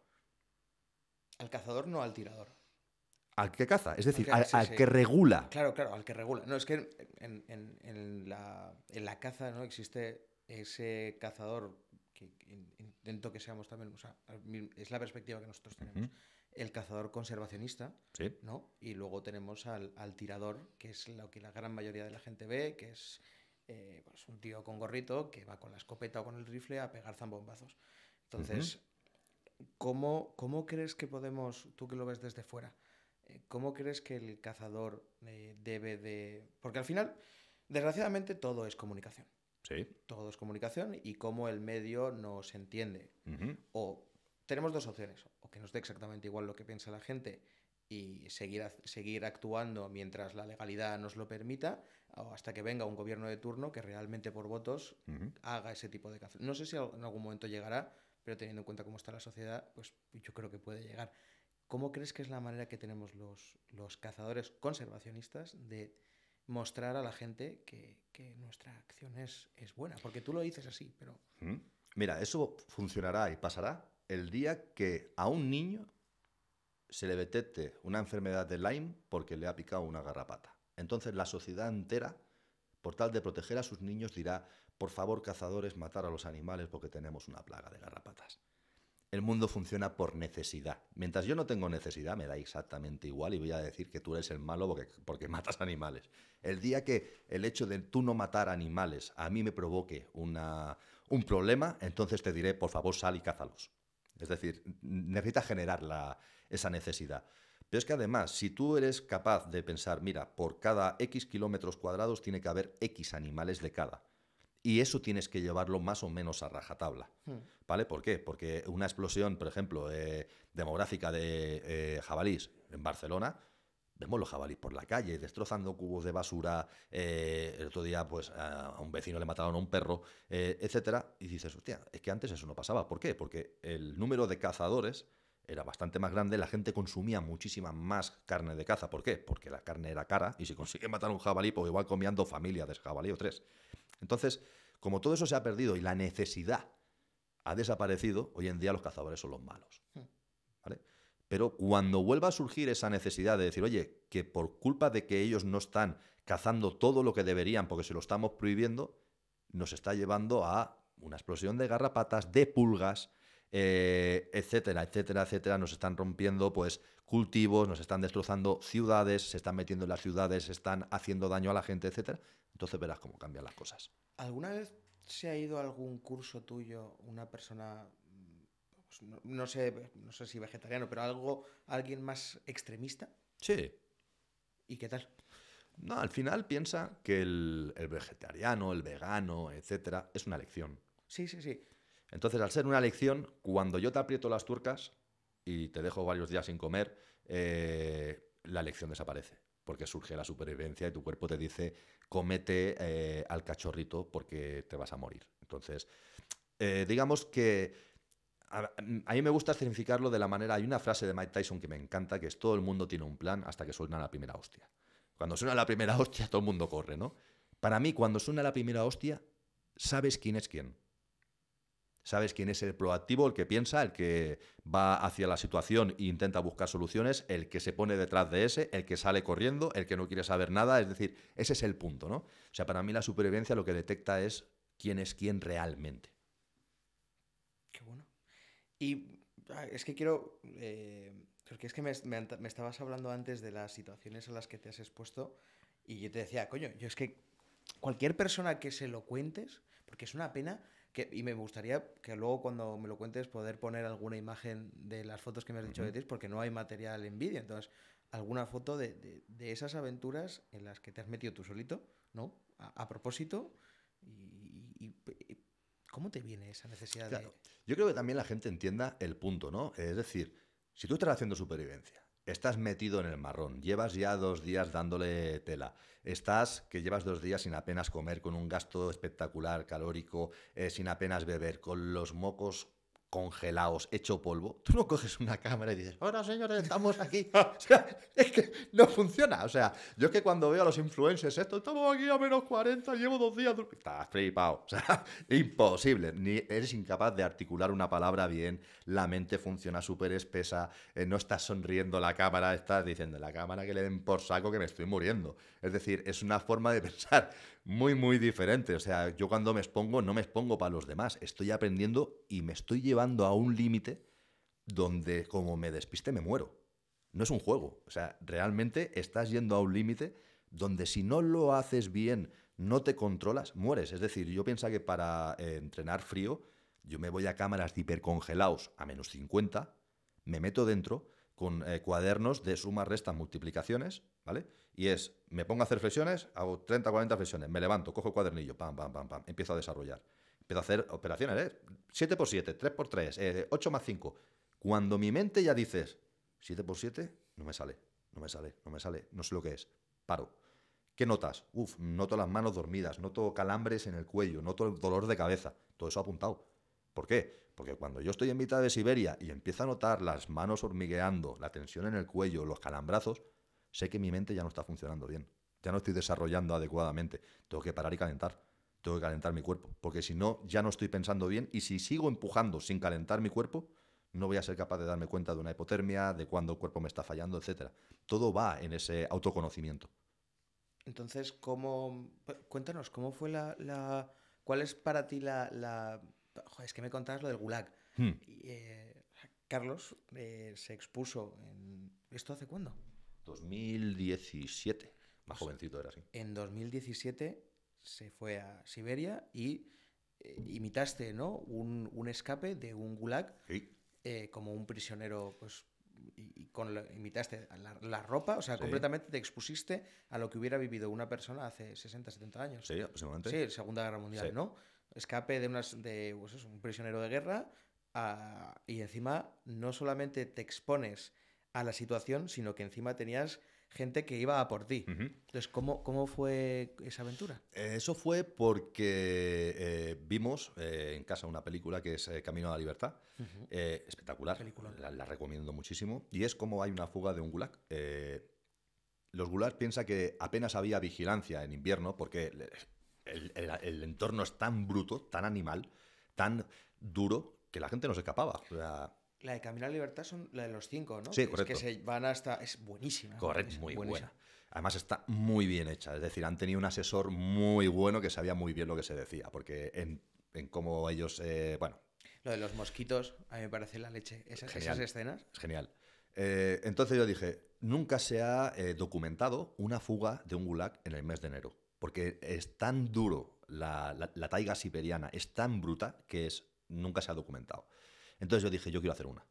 Al cazador, no al tirador. Al que caza, es decir, al, que, regula. Claro, claro, al que regula. No, es que en, la, caza no existe ese cazador que, intento que seamos también, o sea, es la perspectiva que nosotros tenemos. El cazador conservacionista, ¿no? Y luego tenemos al, tirador, que es lo que la gran mayoría de la gente ve, que es eh, pues, un tío con gorrito que va con la escopeta o con el rifle a pegar zambombazos. Entonces, ¿Cómo, ¿Cómo crees que podemos, tú que lo ves desde fuera, eh, ¿cómo crees que el cazador eh, debe de...? Porque al final, desgraciadamente, todo es comunicación. Sí. Todo es comunicación y cómo el medio nos entiende. O tenemos dos opciones, o que nos dé exactamente igual lo que piensa la gente y seguir, seguir actuando mientras la legalidad nos lo permita, o hasta que venga un gobierno de turno que realmente por votos haga ese tipo de caza. No sé si en algún momento llegará, pero teniendo en cuenta cómo está la sociedad, pues yo creo que puede llegar. ¿Cómo crees que es la manera que tenemos los, los cazadores conservacionistas de mostrar a la gente que, nuestra acción es, es, buena? Porque tú lo dices así, pero... Mm. Mira, eso funcionará y pasará el día que a un niño se le detecte una enfermedad de Lyme porque le ha picado una garrapata. Entonces la sociedad entera, por tal de proteger a sus niños, dirá, por favor cazadores, matar a los animales porque tenemos una plaga de garrapatas. El mundo funciona por necesidad. Mientras yo no tengo necesidad, me da exactamente igual y voy a decir que tú eres el malo porque, matas animales. El día que el hecho de tú no matar animales a mí me provoque un problema, entonces te diré, por favor, sal y cázalos. Es decir, necesitas generar la, esa necesidad. Pero es que además, si tú eres capaz de pensar, mira, por cada X kilómetros cuadrados tiene que haber X animales de cada y eso tienes que llevarlo más o menos a rajatabla. Hmm. ¿Vale? ¿Por qué? Porque una explosión, por ejemplo, eh, demográfica de eh, jabalís en Barcelona, vemos los jabalís por la calle destrozando cubos de basura. Eh, el otro día, pues a un vecino le mataron a un perro, etcétera. Y dices, hostia, es que antes eso no pasaba. ¿Por qué? Porque el número de cazadores era bastante más grande, la gente consumía muchísima más carne de caza. ¿Por qué? Porque la carne era cara y si consigue matar un jabalí, pues igual comían dos familias de jabalí o tres. Entonces, como todo eso se ha perdido y la necesidad ha desaparecido, hoy en día los cazadores son los malos. Hmm. Pero cuando vuelva a surgir esa necesidad de decir, oye, que por culpa de que ellos no están cazando todo lo que deberían porque se lo estamos prohibiendo, nos está llevando a una explosión de garrapatas, de pulgas, eh, etcétera, etcétera, etcétera. Nos están rompiendo pues cultivos, nos están destrozando ciudades, se están metiendo en las ciudades, se están haciendo daño a la gente, etcétera. Entonces verás cómo cambian las cosas. ¿Alguna vez se ha ido a algún curso tuyo una persona pues, no, sé, no sé si vegetariano, pero algo alguien más extremista? Sí. ¿Y qué tal? No, al final piensa que el, vegetariano, el vegano, etcétera, es una lección. Sí, sí, sí. Entonces, al ser una lección, cuando yo te aprieto las turcas y te dejo varios días sin comer, eh, la lección desaparece, porque surge la supervivencia y tu cuerpo te dice, comete eh, al cachorrito porque te vas a morir. Entonces, eh, digamos que... A, mí me gusta significarlo de la manera. Hay una frase de Mike Tyson que me encanta, que es todo el mundo tiene un plan hasta que suena la primera hostia. Cuando suena la primera *laughs* hostia, todo el mundo corre, ¿no? Para mí, cuando suena la primera hostia, sabes quién es quién. Sabes quién es el proactivo, el que piensa, el que va hacia la situación e intenta buscar soluciones, el que se pone detrás de ese, el que sale corriendo, el que no quiere saber nada. Es decir, ese es el punto, ¿no? O sea, para mí la supervivencia lo que detecta es quién es quién realmente. Qué bueno. Y ah, es que quiero. Eh, porque es que me, me estabas hablando antes de las situaciones a las que te has expuesto. Y yo te decía, coño, yo es que cualquier persona que se lo cuentes, porque es una pena y me gustaría que luego cuando me lo cuentes poder poner alguna imagen de las fotos que me has dicho de ti, porque no hay material en vídeo. Entonces, alguna foto de, esas aventuras en las que te has metido tú solito, ¿no? A, propósito. Y, ¿Cómo te viene esa necesidad de...? Yo creo que también la gente entienda el punto, ¿no? Es decir, si tú estás haciendo supervivencia Estás metido en el marrón, llevas ya dos días dándole tela, estás que llevas dos días sin apenas comer, con un gasto espectacular calórico, eh, sin apenas beber, con los mocos congelados, hecho polvo, tú no coges una cámara y dices, hola señores, estamos aquí. *laughs* o sea, es que no funciona. O sea, yo es que cuando veo a los influencers esto, estamos aquí a menos 40, llevo dos días. Estás flipado. O sea, *laughs* imposible. Ni eres incapaz de articular una palabra bien, la mente funciona súper espesa, eh, no estás sonriendo la cámara, estás diciendo la cámara que le den por saco que me estoy muriendo. Es decir, es una forma de *laughs* pensar muy, muy diferente. O sea, yo cuando me expongo, no me expongo para los demás, estoy aprendiendo y me estoy llevando a un límite donde como me despiste me muero. No es un juego, o sea, realmente estás yendo a un límite donde si no lo haces bien, no te controlas, mueres. Es decir, yo pienso que para eh, entrenar frío, yo me voy a cámaras de hipercongelados a menos 50, me meto dentro con eh, cuadernos de sumas, restas, multiplicaciones, ¿vale? Y es, me pongo a hacer flexiones, hago 30, 40 flexiones, me levanto, cojo cuadernillo, pam, pam, pam, pam, empiezo a desarrollar. Empiezo a hacer operaciones, ¿eh? 7 por 7, 3 por 3, eh, ocho 8 más 5. Cuando mi mente ya dices, 7 por 7, no me sale, no me sale, no me sale, no sé lo que es. Paro. ¿Qué notas? Uf, noto las manos dormidas, noto calambres en el cuello, noto el dolor de cabeza. Todo eso apuntado. ¿Por qué? Porque cuando yo estoy en mitad de Siberia y empiezo a notar las manos hormigueando, la tensión en el cuello, los calambrazos, sé que mi mente ya no está funcionando bien. Ya no estoy desarrollando adecuadamente. Tengo que parar y calentar tengo que calentar mi cuerpo, porque si no, ya no estoy pensando bien y si sigo empujando sin calentar mi cuerpo, no voy a ser capaz de darme cuenta de una hipotermia, de cuando el cuerpo me está fallando, etc. Todo va en ese autoconocimiento. Entonces, ¿cómo... Cuéntanos, ¿cómo fue la... ¿Cuál es para ti la... es que me contabas lo del gulag. Hmm. Eh, Carlos eh, se expuso en... ¿Esto hace cuándo? 2017. Más pues, jovencito era así. En 2017 se fue a Siberia y eh, imitaste ¿no? Un, escape de un gulag eh, como un prisionero pues, y, con imitaste la, ropa, o sea, completamente te expusiste a lo que hubiera vivido una persona hace 60, 70 años. Sí, Sí, Segunda Guerra Mundial, ¿no? Escape de, unas, de pues un prisionero de guerra ah, y encima no solamente te expones a la situación, sino que encima tenías gente que iba a por ti. Entonces, ¿cómo, ¿cómo, fue esa aventura? Eh, eso fue porque eh, vimos eh, en casa una película que es Camino a la Libertad, espectacular, la, recomiendo muchísimo, y es como hay una fuga de un gulag. los gulags piensan que apenas había vigilancia en invierno porque el, el, entorno es tan bruto, tan animal, tan duro, que la gente no se escapaba. O sea, la de Camino Libertad son la de los cinco, ¿no? Sí, correcto. Es que se van hasta. Es buenísima. Correcto, muy buena. Además está muy bien hecha. Es decir, han tenido un asesor muy bueno que sabía muy bien lo que se decía. Porque en, en cómo ellos. Eh, bueno. Lo de los mosquitos, a mí me parece la leche. Esas, escenas. Es genial. Eh, entonces yo dije: nunca se ha eh, documentado una fuga de un gulag en el mes de enero. Porque es tan duro la, taiga siberiana, es tan bruta que es, nunca se ha documentado. Entonces yo dije, yo quiero hacer una.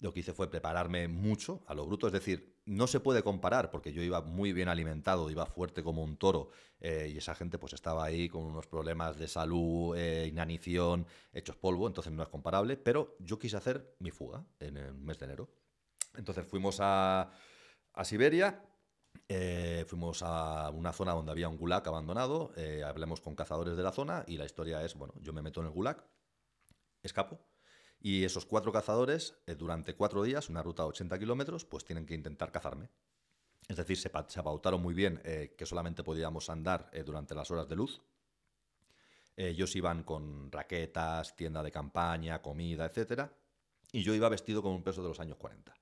Lo que hice fue prepararme mucho a lo bruto, es decir, no se puede comparar porque yo iba muy bien alimentado, iba fuerte como un toro eh, y esa gente pues estaba ahí con unos problemas de salud, eh, inanición, hechos polvo, entonces no es comparable, pero yo quise hacer mi fuga en el mes de enero. Entonces fuimos a, Siberia, eh, fuimos a una zona donde había un gulag abandonado, hablemos con cazadores de la zona y la historia es, bueno, yo me meto en el gulag, escapo, y esos cuatro cazadores, eh, durante cuatro días, una ruta de 80 kilómetros, pues tienen que intentar cazarme. Es decir, se, se apautaron muy bien eh, que solamente podíamos andar eh, durante las horas de luz. Ellos iban con raquetas, tienda de campaña, comida, etc. Y yo iba vestido con un peso de los años 40.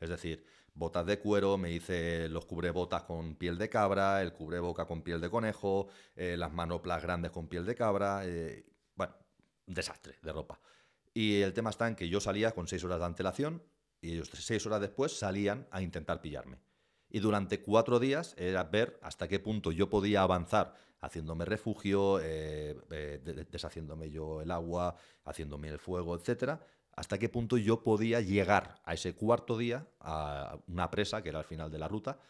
Es decir, botas de cuero, me hice los cubrebotas con piel de cabra, el cubreboca con piel de conejo, las manoplas grandes con piel de cabra, bueno, desastre de ropa. Y el tema está en que yo salía con seis horas de antelación y ellos seis horas después salían a intentar pillarme. Y durante cuatro días era ver hasta qué punto yo podía avanzar haciéndome refugio, eh, eh, deshaciéndome yo el agua, haciéndome el fuego, etcétera, hasta qué punto yo podía llegar a ese cuarto día a una presa que era el final de la ruta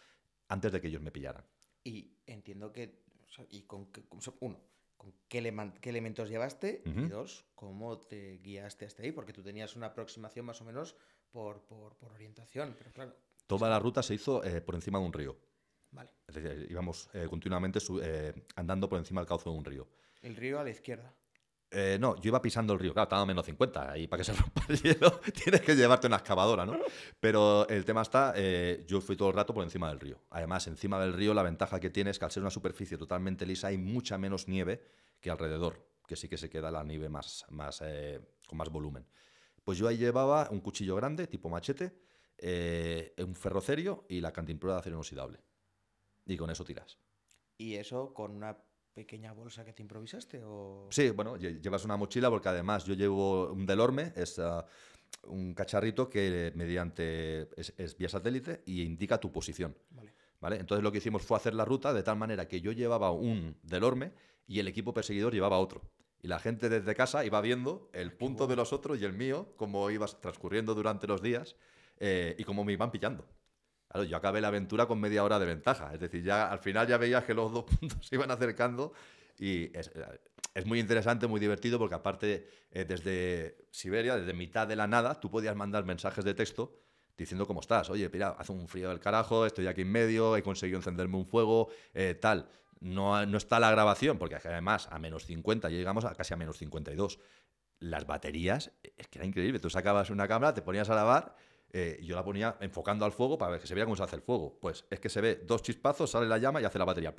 antes de que ellos me pillaran. Y entiendo que y con que, uno qué, elementos llevaste y dos, cómo te guiaste hasta ahí, porque tú tenías una aproximación más o menos por, por, orientación, Toda la ruta se hizo eh, por encima de un río. Vale. Es decir, íbamos eh, continuamente eh, andando por encima del cauce de un río. El río a la izquierda. Eh, no, yo iba pisando el río, claro, estaba a menos 50 Ahí para que se rompa el hielo *laughs* tienes que llevarte una excavadora, ¿no? Pero el tema está, eh, yo fui todo el rato por encima del río. Además, encima del río la ventaja que tiene es que al ser una superficie totalmente lisa hay mucha menos nieve que alrededor, que sí que se queda la nieve más, más, eh, con más volumen. Pues yo ahí llevaba un cuchillo grande, tipo machete, un ferrocerio y la cantimplora de acero inoxidable. Y con eso tiras. Y eso con una pequeña bolsa que te improvisaste? O... Sí, bueno, llevas una mochila porque además yo llevo un Delorme, es ah, un cacharrito que mediante es, vía satélite y indica tu posición. Vale. ¿Vale? Entonces lo que hicimos fue hacer la ruta de tal manera que yo llevaba un Delorme y el equipo perseguidor llevaba otro. Y la gente desde casa iba viendo el ah, punto de los otros y el mío, cómo ibas transcurriendo durante los días eh, y cómo me iban pillando. Claro, yo acabé la aventura con media hora de ventaja. Es decir, ya al final ya veías que los dos *laughs* puntos se iban acercando y es, muy interesante, muy divertido, porque aparte eh, desde Siberia, desde mitad de la nada, tú podías mandar mensajes de texto diciendo cómo estás. Oye, mira, hace un frío del carajo, estoy aquí en medio, he conseguido encenderme un fuego, eh, tal. No, no está la grabación, porque además a menos 50, llegamos a casi a menos 52 las baterías, es que era increíble. Tú sacabas una cámara, te ponías a lavar eh, yo la ponía enfocando al fuego para ver que se vea cómo se hace el fuego. Pues es que se ve dos chispazos, sale la llama y hace la batería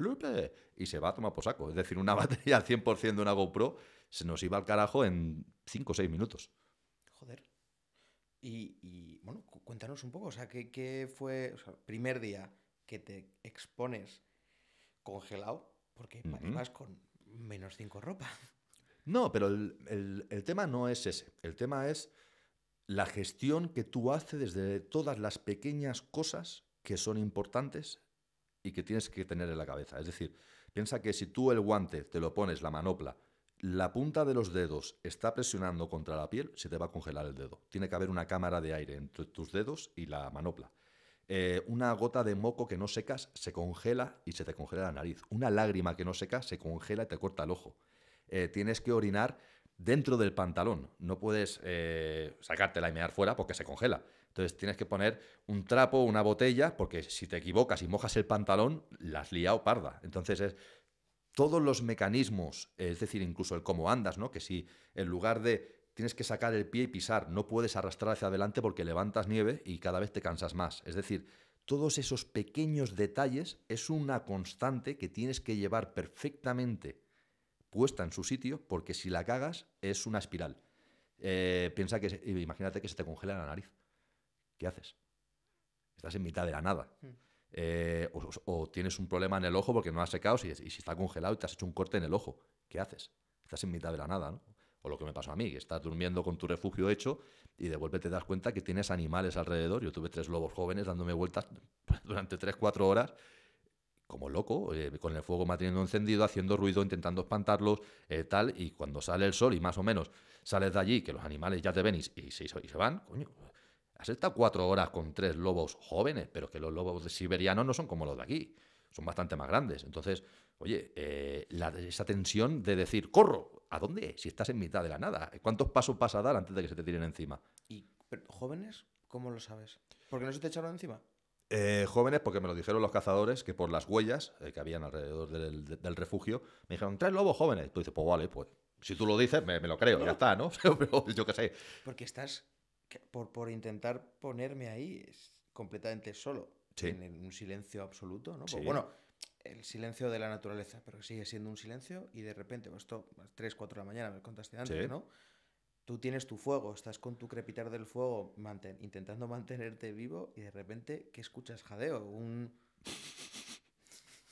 y se va a tomar por saco. Es decir, una *laughs* batería al 100% de una GoPro se nos iba al carajo en 5 o 6 minutos. Joder. Y, bueno, cuéntanos un poco, o sea, ¿qué, fue, el primer día que te expones congelado? Porque más con menos 5 ropa. No, pero el, el tema no es ese. El tema es la gestión que tú haces desde todas las pequeñas cosas que son importantes y que tienes que tener en la cabeza. Es decir, piensa que si tú el guante te lo pones, la manopla, la punta de los dedos está presionando contra la piel, se te va a congelar el dedo. Tiene que haber una cámara de aire entre tus dedos y la manopla. Eh, una gota de moco que no secas se congela y se te congela la nariz. Una lágrima que no secas se congela y te corta el ojo. Eh, tienes que orinar dentro del pantalón. No puedes sacarte eh, sacártela y fuera porque se congela. Entonces tienes que poner un trapo, una botella, porque si te equivocas y mojas el pantalón, las lía o parda. Entonces es todos los mecanismos, es decir, incluso el cómo andas, ¿no? Que si en lugar de tienes que sacar el pie y pisar, no puedes arrastrar hacia adelante porque levantas nieve y cada vez te cansas más. Es decir, todos esos pequeños detalles es una constante que tienes que llevar perfectamente puesta en su sitio, porque si la cagas es una espiral. Eh, piensa que, imagínate que se te congela la nariz. ¿Qué haces? Estás en mitad de la nada. Hmm. Eh, o, tienes un problema en el ojo porque no has secado y, si está congelado y te has hecho un corte en el ojo. ¿Qué haces? Estás en mitad de la nada, O lo que me pasó a mí, que estás durmiendo con tu refugio hecho y de golpe te das cuenta que tienes animales alrededor. Yo tuve tres lobos jóvenes dándome vueltas *laughs* durante tres, cuatro horas como loco, eh, con el fuego manteniendo encendido, haciendo ruido, intentando espantarlos, eh, tal, y cuando sale el sol y más o menos sales de allí, que los animales ya te ven y, se, van, coño, has estado cuatro horas con tres lobos jóvenes, pero que los lobos siberianos no son como los de aquí, son bastante más grandes. Entonces, oye, eh, esa tensión de decir, corro, ¿a dónde? Si estás en mitad de la nada, ¿cuántos pasos vas a dar antes de que se te tiren encima? ¿Y jóvenes? ¿Cómo lo sabes? ¿Porque no se te echaron encima? Eh, jóvenes, porque me lo dijeron los cazadores, que por las huellas eh, que habían alrededor del, refugio, me dijeron, tres lobos jóvenes. Tú dices, pues vale, pues si tú lo dices, me, lo creo, ya está, ¿no? *laughs* yo qué sé. Porque estás, por, por intentar ponerme ahí, es completamente solo, en un silencio absoluto, ¿no? Pues bueno, el silencio de la naturaleza, pero sigue siendo un silencio y de repente, pues esto, a las 3, 4 de la mañana, me contaste antes, ¿no? tú tienes tu fuego, estás con tu crepitar del fuego intentando mantenerte vivo y de repente, ¿qué escuchas jadeo? Un...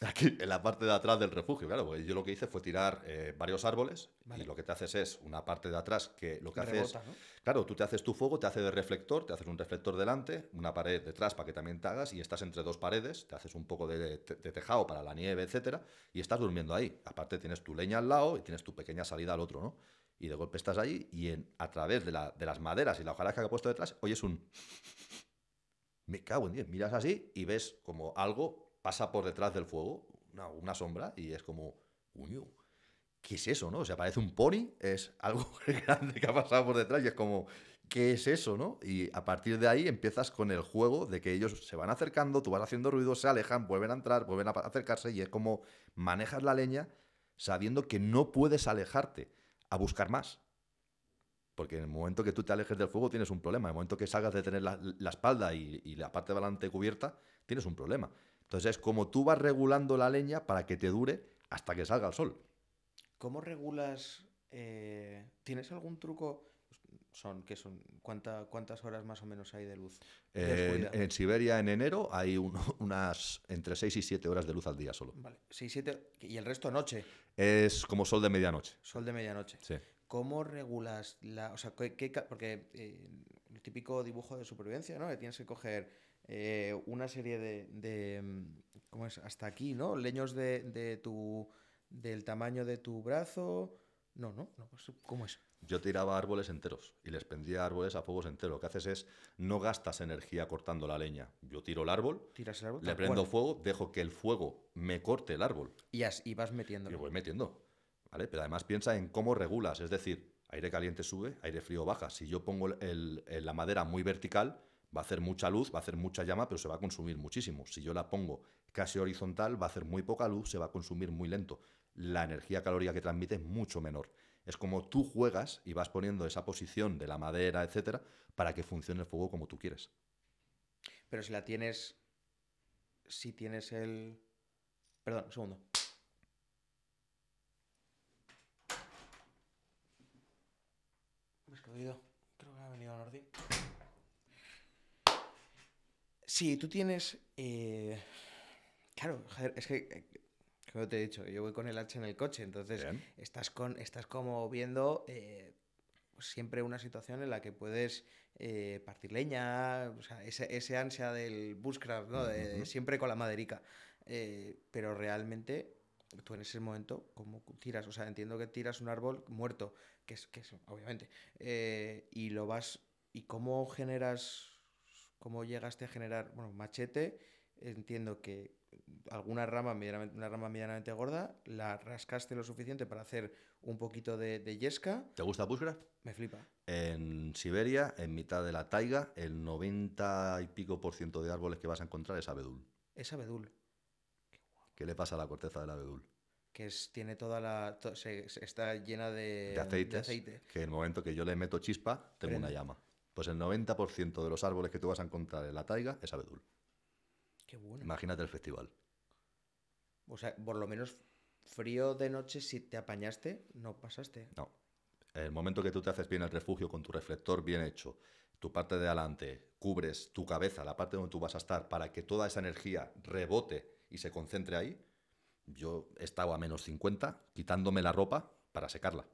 Aquí, en la parte de atrás del refugio, claro, pues yo lo que hice fue tirar eh, varios árboles y lo que te haces es una parte de atrás que lo que haces. Claro, tú te haces tu fuego, te hace de reflector, te haces un reflector delante, una pared detrás para que también te hagas y estás entre dos paredes, te haces un poco de, de tejado para la nieve, etcétera, y estás durmiendo ahí. Aparte, tienes tu leña al lado y tienes tu pequeña salida al otro, ¿no? Y de golpe estás ahí y a través de, las maderas y la hojarasca que ha puesto detrás, es un... *laughs* Me cago en 10. Miras así y ves como algo pasa por detrás del fuego, una, una sombra, y es como... Uño, ¿qué es eso, no? O sea, parece un pony, es algo *laughs* grande que ha pasado por detrás y es como... ¿Qué es eso, no? Y a partir de ahí empiezas con el juego de que ellos se van acercando, tú vas haciendo ruido, se alejan, vuelven a entrar, vuelven a acercarse y es como manejas la leña sabiendo que no puedes alejarte a buscar más. Porque en el momento que tú te alejes del fuego tienes un problema. En el momento que salgas de tener la, espalda y, la parte de delante cubierta, tienes un problema. Entonces es como tú vas regulando la leña para que te dure hasta que salga el sol. ¿Cómo regulas? Eh, ¿Tienes algún truco? Son, que son? ¿Cuántas horas más o menos hay de luz? en, Siberia, en enero, hay *laughs* unas entre 6 y 7 horas de luz al día solo. Vale, 6 y el resto noche. Es como sol de medianoche. Sol de medianoche. Sí. ¿Cómo regulas la.? O sea, ¿qué, porque eh, el típico dibujo de supervivencia, ¿no? Que tienes que coger eh, una serie de, de, mm, ¿Cómo es? Hasta aquí, ¿no? Leños de, de tu, del tamaño de tu brazo. No, no, no. Pues, ¿Cómo es? Yo tiraba árboles enteros y les prendía árboles a fuegos enteros. Lo que haces es, no gastas energía cortando la leña. Yo tiro el árbol, le prendo fuego, dejo que el fuego me corte el árbol. Y, vas metiendo. Y voy metiendo. ¿vale? Pero además piensa en cómo regulas. Es decir, aire caliente sube, aire frío baja. Si yo pongo la madera muy vertical, va a hacer mucha luz, va a hacer mucha llama, pero se va a consumir muchísimo. Si yo la pongo casi horizontal, va a hacer muy poca luz, se va a consumir muy lento. La energía calórica que transmite es mucho menor es como tú juegas y vas poniendo esa posición de la madera, etcétera, para que funcione el fuego como tú quieres. Pero si la tienes. Si tienes el. Perdón, un segundo. Me escondido. Creo que ha venido Nordi. Sí, tú tienes. Eh, claro, es que como te he dicho, yo voy con el H en el coche, entonces estás, con, estás como viendo eh, siempre una situación en la que puedes eh, partir leña, o sea, ese, ansia del bushcraft, ¿no? siempre con la maderica. Eh, pero realmente tú en ese momento, ¿cómo tiras? O sea, entiendo que tiras un árbol muerto, que es, que es obviamente, y lo vas, ¿y cómo generas, cómo llegaste a generar, bueno, machete? entiendo que alguna rama, una rama medianamente gorda, la rascaste lo suficiente para hacer un poquito de, yesca. ¿Te gusta Bushcraft? Me flipa. En Siberia, en mitad de la taiga, el 90 y pico por ciento de árboles que vas a encontrar es abedul. Es abedul. Qué, le pasa a la corteza del abedul? que tiene toda la. está llena de, de, aceite. Que en el momento que yo le meto chispa, tengo una llama. Pues el 90% de los árboles que tú vas a encontrar en la taiga es abedul bueno. Imagínate el festival. O sea, por lo menos frío de noche, si te apañaste, no pasaste. No. El momento que tú te haces bien el refugio con tu reflector bien hecho, tu parte de adelante, cubres tu cabeza, la parte donde tú vas a estar, para que toda esa energía rebote y se concentre ahí, yo estaba a menos 50 quitándome la ropa para secarla.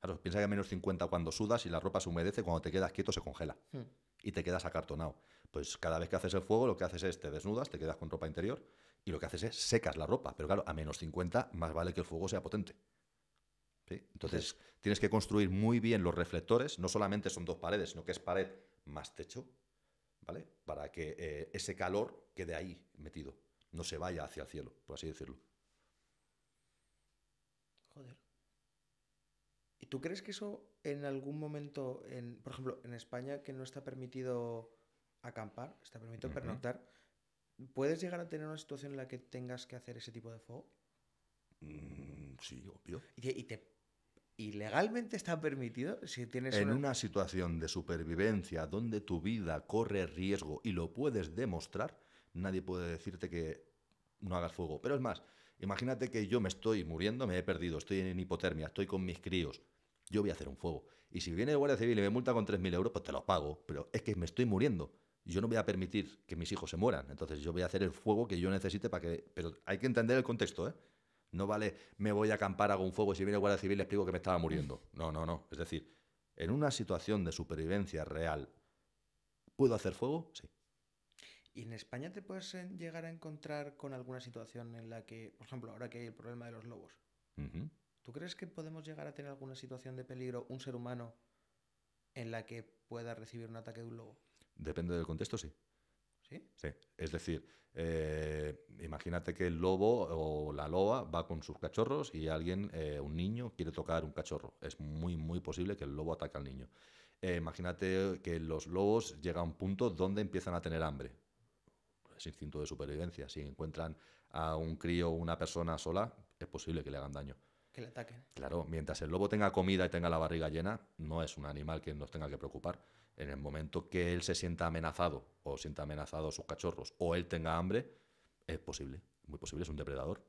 Claro, piensa que a menos 50 cuando sudas y la ropa se humedece, cuando te quedas quieto se congela. Hmm y te quedas acartonado. Pues cada vez que haces el fuego, lo que haces es te desnudas, te quedas con ropa interior y lo que haces es secas la ropa. Pero claro, a menos 50 más vale que el fuego sea potente. Entonces tienes que construir muy bien los reflectores. No solamente son dos paredes, sino que es pared más techo, ¿vale? Para que eh, ese calor quede ahí metido, no se vaya hacia el cielo, por así decirlo. Joder. ¿Y tú crees que eso en algún momento, en, por ejemplo, en España, que no está permitido acampar, está permitido pernoctar, ¿puedes llegar a tener una situación en la que tengas que hacer ese tipo de fuego? Mm, sí, obvio. ¿Y, legalmente está permitido? Si tienes en una situación de supervivencia donde tu vida corre riesgo y lo puedes demostrar, nadie puede decirte que no hagas fuego. Pero es más, Imagínate que yo me estoy muriendo, me he perdido, estoy en hipotermia, estoy con mis críos. Yo voy a hacer un fuego. Y si viene el Guardia Civil y me multa con 3.000 euros, pues te los pago. Pero es que me estoy muriendo. Yo no voy a permitir que mis hijos se mueran. Entonces yo voy a hacer el fuego que yo necesite para que... Pero hay que entender el contexto, ¿eh? No vale, me voy a acampar, hago un fuego y si viene el Guardia Civil le explico que me estaba muriendo. *laughs* No, no, no. Es decir, en una situación de supervivencia real, ¿puedo hacer fuego? Sí. ¿Y en España te puedes llegar a encontrar con alguna situación en la que, por ejemplo, ahora que hay el problema de los lobos, ¿tú crees que podemos llegar a tener alguna situación de peligro, un ser humano, en la que pueda recibir un ataque de un lobo? Depende del contexto, sí. ¿Sí? Sí. Es decir, eh, imagínate que el lobo o la loba va con sus cachorros y alguien, eh, un niño, quiere tocar un cachorro. Es muy, muy posible que el lobo ataque al niño. Eh, imagínate que los lobos llegan a un punto donde empiezan a tener hambre es instinto de supervivencia. Si encuentran a un crío o una persona sola, es posible que le hagan daño. Que le ataquen. Claro, mientras el lobo tenga comida y tenga la barriga llena, no es un animal que nos tenga que preocupar. En el momento que él se sienta amenazado o sienta amenazados sus cachorros o él tenga hambre, es posible, muy posible, es un depredador.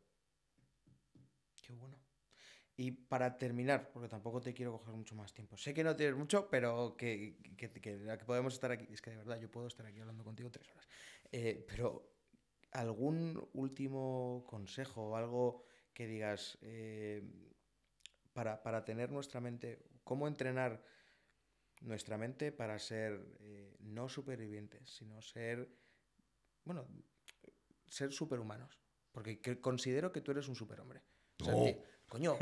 Qué bueno. Y para terminar, porque tampoco te quiero coger mucho más tiempo, sé que no tienes mucho, pero que podemos estar aquí, es que de verdad yo puedo estar aquí hablando contigo tres horas. Eh, pero, ¿algún último consejo o algo que digas eh, para, tener nuestra mente, cómo entrenar nuestra mente para ser eh, no supervivientes, sino ser, bueno, ser superhumanos? Porque considero que tú eres un superhombre. O sea, coño,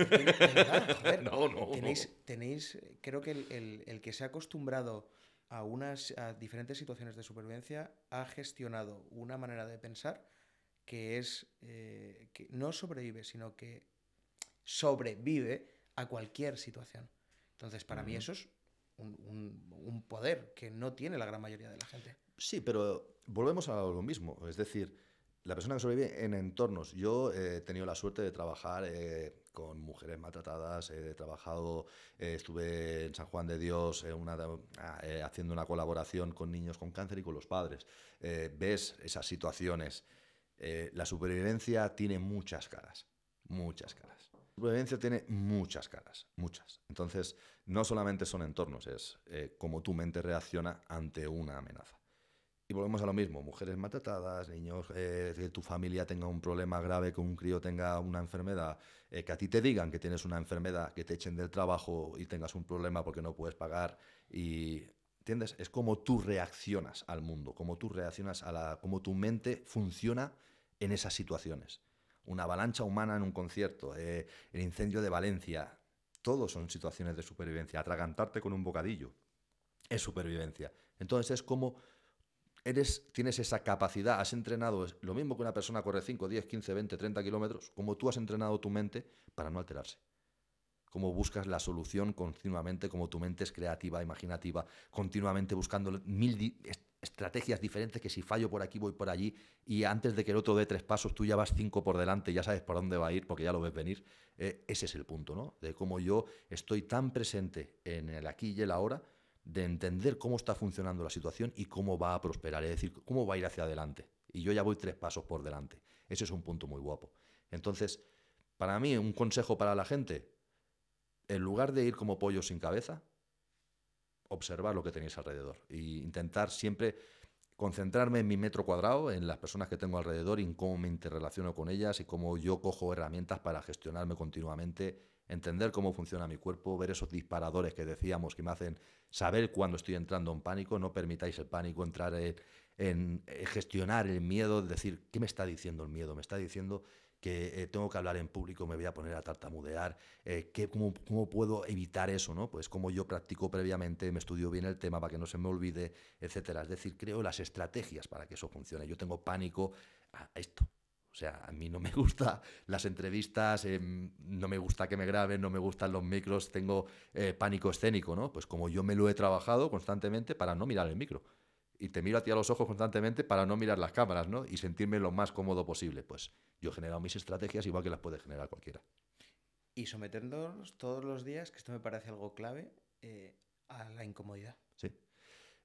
tenéis, tenéis, creo que el, el que se ha acostumbrado a, unas, diferentes situaciones de supervivencia ha gestionado una manera de pensar que es eh, que no sobrevive, sino que sobrevive a cualquier situación. Entonces, para mí eso es un, poder que no tiene la gran mayoría de la gente. Sí, pero volvemos a lo mismo. Es decir, la persona que sobrevive en entornos. Yo eh, he tenido la suerte de trabajar eh, con mujeres maltratadas, eh, he trabajado, eh, estuve en San Juan de Dios eh, ah, haciendo una colaboración con niños con cáncer y con los padres. ves esas situaciones. la supervivencia tiene muchas caras, muchas caras. La supervivencia tiene muchas caras, muchas. Entonces, no solamente son entornos, es como tu mente reacciona ante una amenaza volvemos a lo mismo, mujeres maltratadas, niños, que eh, tu familia tenga un problema grave, que un crío tenga una enfermedad, eh, que a ti te digan que tienes una enfermedad, que te echen del trabajo y tengas un problema porque no puedes pagar y... ¿Entiendes? Es como tú reaccionas al mundo, como tú reaccionas a la... como tu mente funciona en esas situaciones. Una avalancha humana en un concierto, eh, el incendio de Valencia, todos son situaciones de supervivencia. Atragantarte con un bocadillo es supervivencia. Entonces es como tienes esa capacidad, has entrenado lo mismo que una persona corre 5, 10, 15, 20, 30 kilómetros, como tú has entrenado tu mente para no alterarse. Como buscas la solución continuamente, como tu mente es creativa, imaginativa, continuamente buscando mil estrategias diferentes que si fallo por aquí voy por allí y antes de que el otro dé tres pasos tú ya vas cinco por delante, ya sabes por dónde va a ir porque ya lo ves venir. Eh, ese es el punto, ¿no? De cómo yo estoy tan presente en el aquí y el ahora de entender cómo está funcionando la situación y cómo va a prosperar, es decir, cómo va a ir hacia adelante. Y yo ya voy tres pasos por delante. Ese es un punto muy guapo. Entonces, para mí, un consejo para la gente, en lugar de ir como pollo sin cabeza, observar lo que tenéis alrededor e intentar siempre concentrarme en mi metro cuadrado, en las personas que tengo alrededor y en cómo me interrelaciono con ellas y cómo yo cojo herramientas para gestionarme continuamente entender cómo funciona mi cuerpo, ver esos disparadores que decíamos que me hacen saber cuando estoy entrando en pánico, no permitáis el pánico entrar en, eh, gestionar el miedo, decir, ¿qué me está diciendo el miedo? Me está diciendo que eh, tengo que hablar en público, me voy a poner a tartamudear, eh, cómo, puedo evitar eso? ¿no? Pues como yo practico previamente, me estudio bien el tema para que no se me olvide, etcétera. Es decir, creo las estrategias para que eso funcione. Yo tengo pánico a esto, o sea, a mí no me *laughs* gustan las entrevistas, eh, no me gusta que me graben, no me gustan los micros, tengo eh, pánico escénico, ¿no? Pues como yo me lo he trabajado constantemente para no mirar el micro. Y te miro a ti a los ojos constantemente para no mirar las cámaras, ¿no? Y sentirme lo más cómodo posible. Pues yo he generado mis estrategias igual que las puede generar cualquiera. Y someternos todos los días, que esto me parece algo clave, eh, a la incomodidad.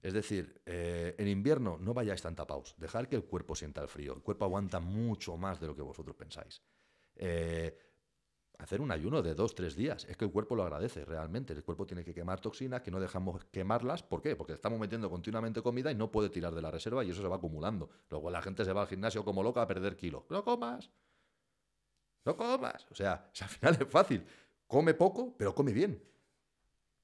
Es decir, eh, en invierno no vayáis tan tapados, dejar que el cuerpo sienta el frío. El cuerpo aguanta mucho más de lo que vosotros pensáis. Eh, hacer un ayuno de dos, tres días, es que el cuerpo lo agradece realmente. El cuerpo tiene que quemar toxinas, que no dejamos quemarlas. ¿Por qué? Porque estamos metiendo continuamente comida y no puede tirar de la reserva y eso se va acumulando. Luego la gente se va al gimnasio como loca a perder kilos. No comas. No comas. O sea, *laughs* al final es fácil. Come poco, pero come bien.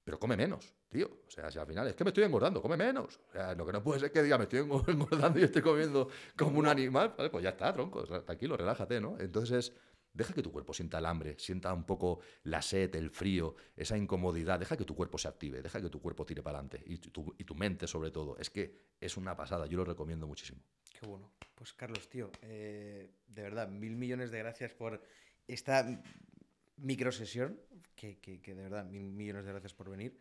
Pero come menos. Tío, o sea, si al final es que me estoy engordando, come menos. O sea, lo que no puede ser que diga, me estoy *laughs* engordando y estoy comiendo como un animal. pues ya está, tronco, tranquilo, relájate, ¿no? Entonces, deja que tu cuerpo sienta el hambre, sienta un poco la sed, el frío, esa incomodidad, deja que tu cuerpo se active, deja que tu cuerpo tire para adelante y tu, y tu mente sobre todo. Es que es una pasada, yo lo recomiendo muchísimo. Qué bueno. Pues Carlos, tío, eh, de verdad, mil millones de gracias por esta micro sesión. que, que de verdad, mil millones de gracias por venir.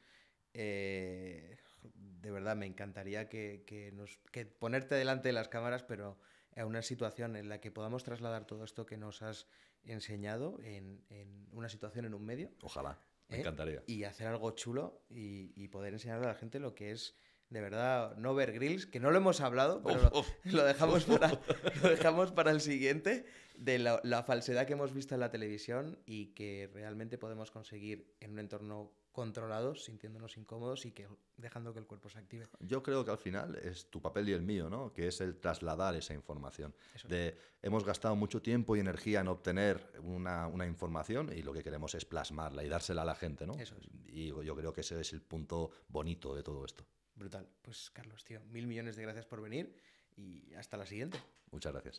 Eh, de verdad, me encantaría que, nos, que ponerte delante de las cámaras, pero a una situación en la que podamos trasladar todo esto que nos has enseñado en, una situación en un medio. Ojalá, me ¿Eh? encantaría. Y hacer algo chulo y, poder enseñar a la gente lo que es de verdad, no ver grills, que no lo hemos hablado, pero Lo, dejamos para, *laughs* lo dejamos para el siguiente, de la, falsedad que hemos visto en la televisión y que realmente podemos conseguir en un entorno controlados, sintiéndonos incómodos y que dejando que el cuerpo se active. Yo creo que al final es tu papel y el mío, ¿no? Que es el trasladar esa información. hemos gastado mucho tiempo y energía en obtener una, información y lo que queremos es plasmarla y dársela a la gente, ¿no? Y yo creo que ese es el punto bonito de todo esto. Brutal. Pues Carlos, tío, mil millones de gracias por venir y hasta la siguiente. Muchas gracias.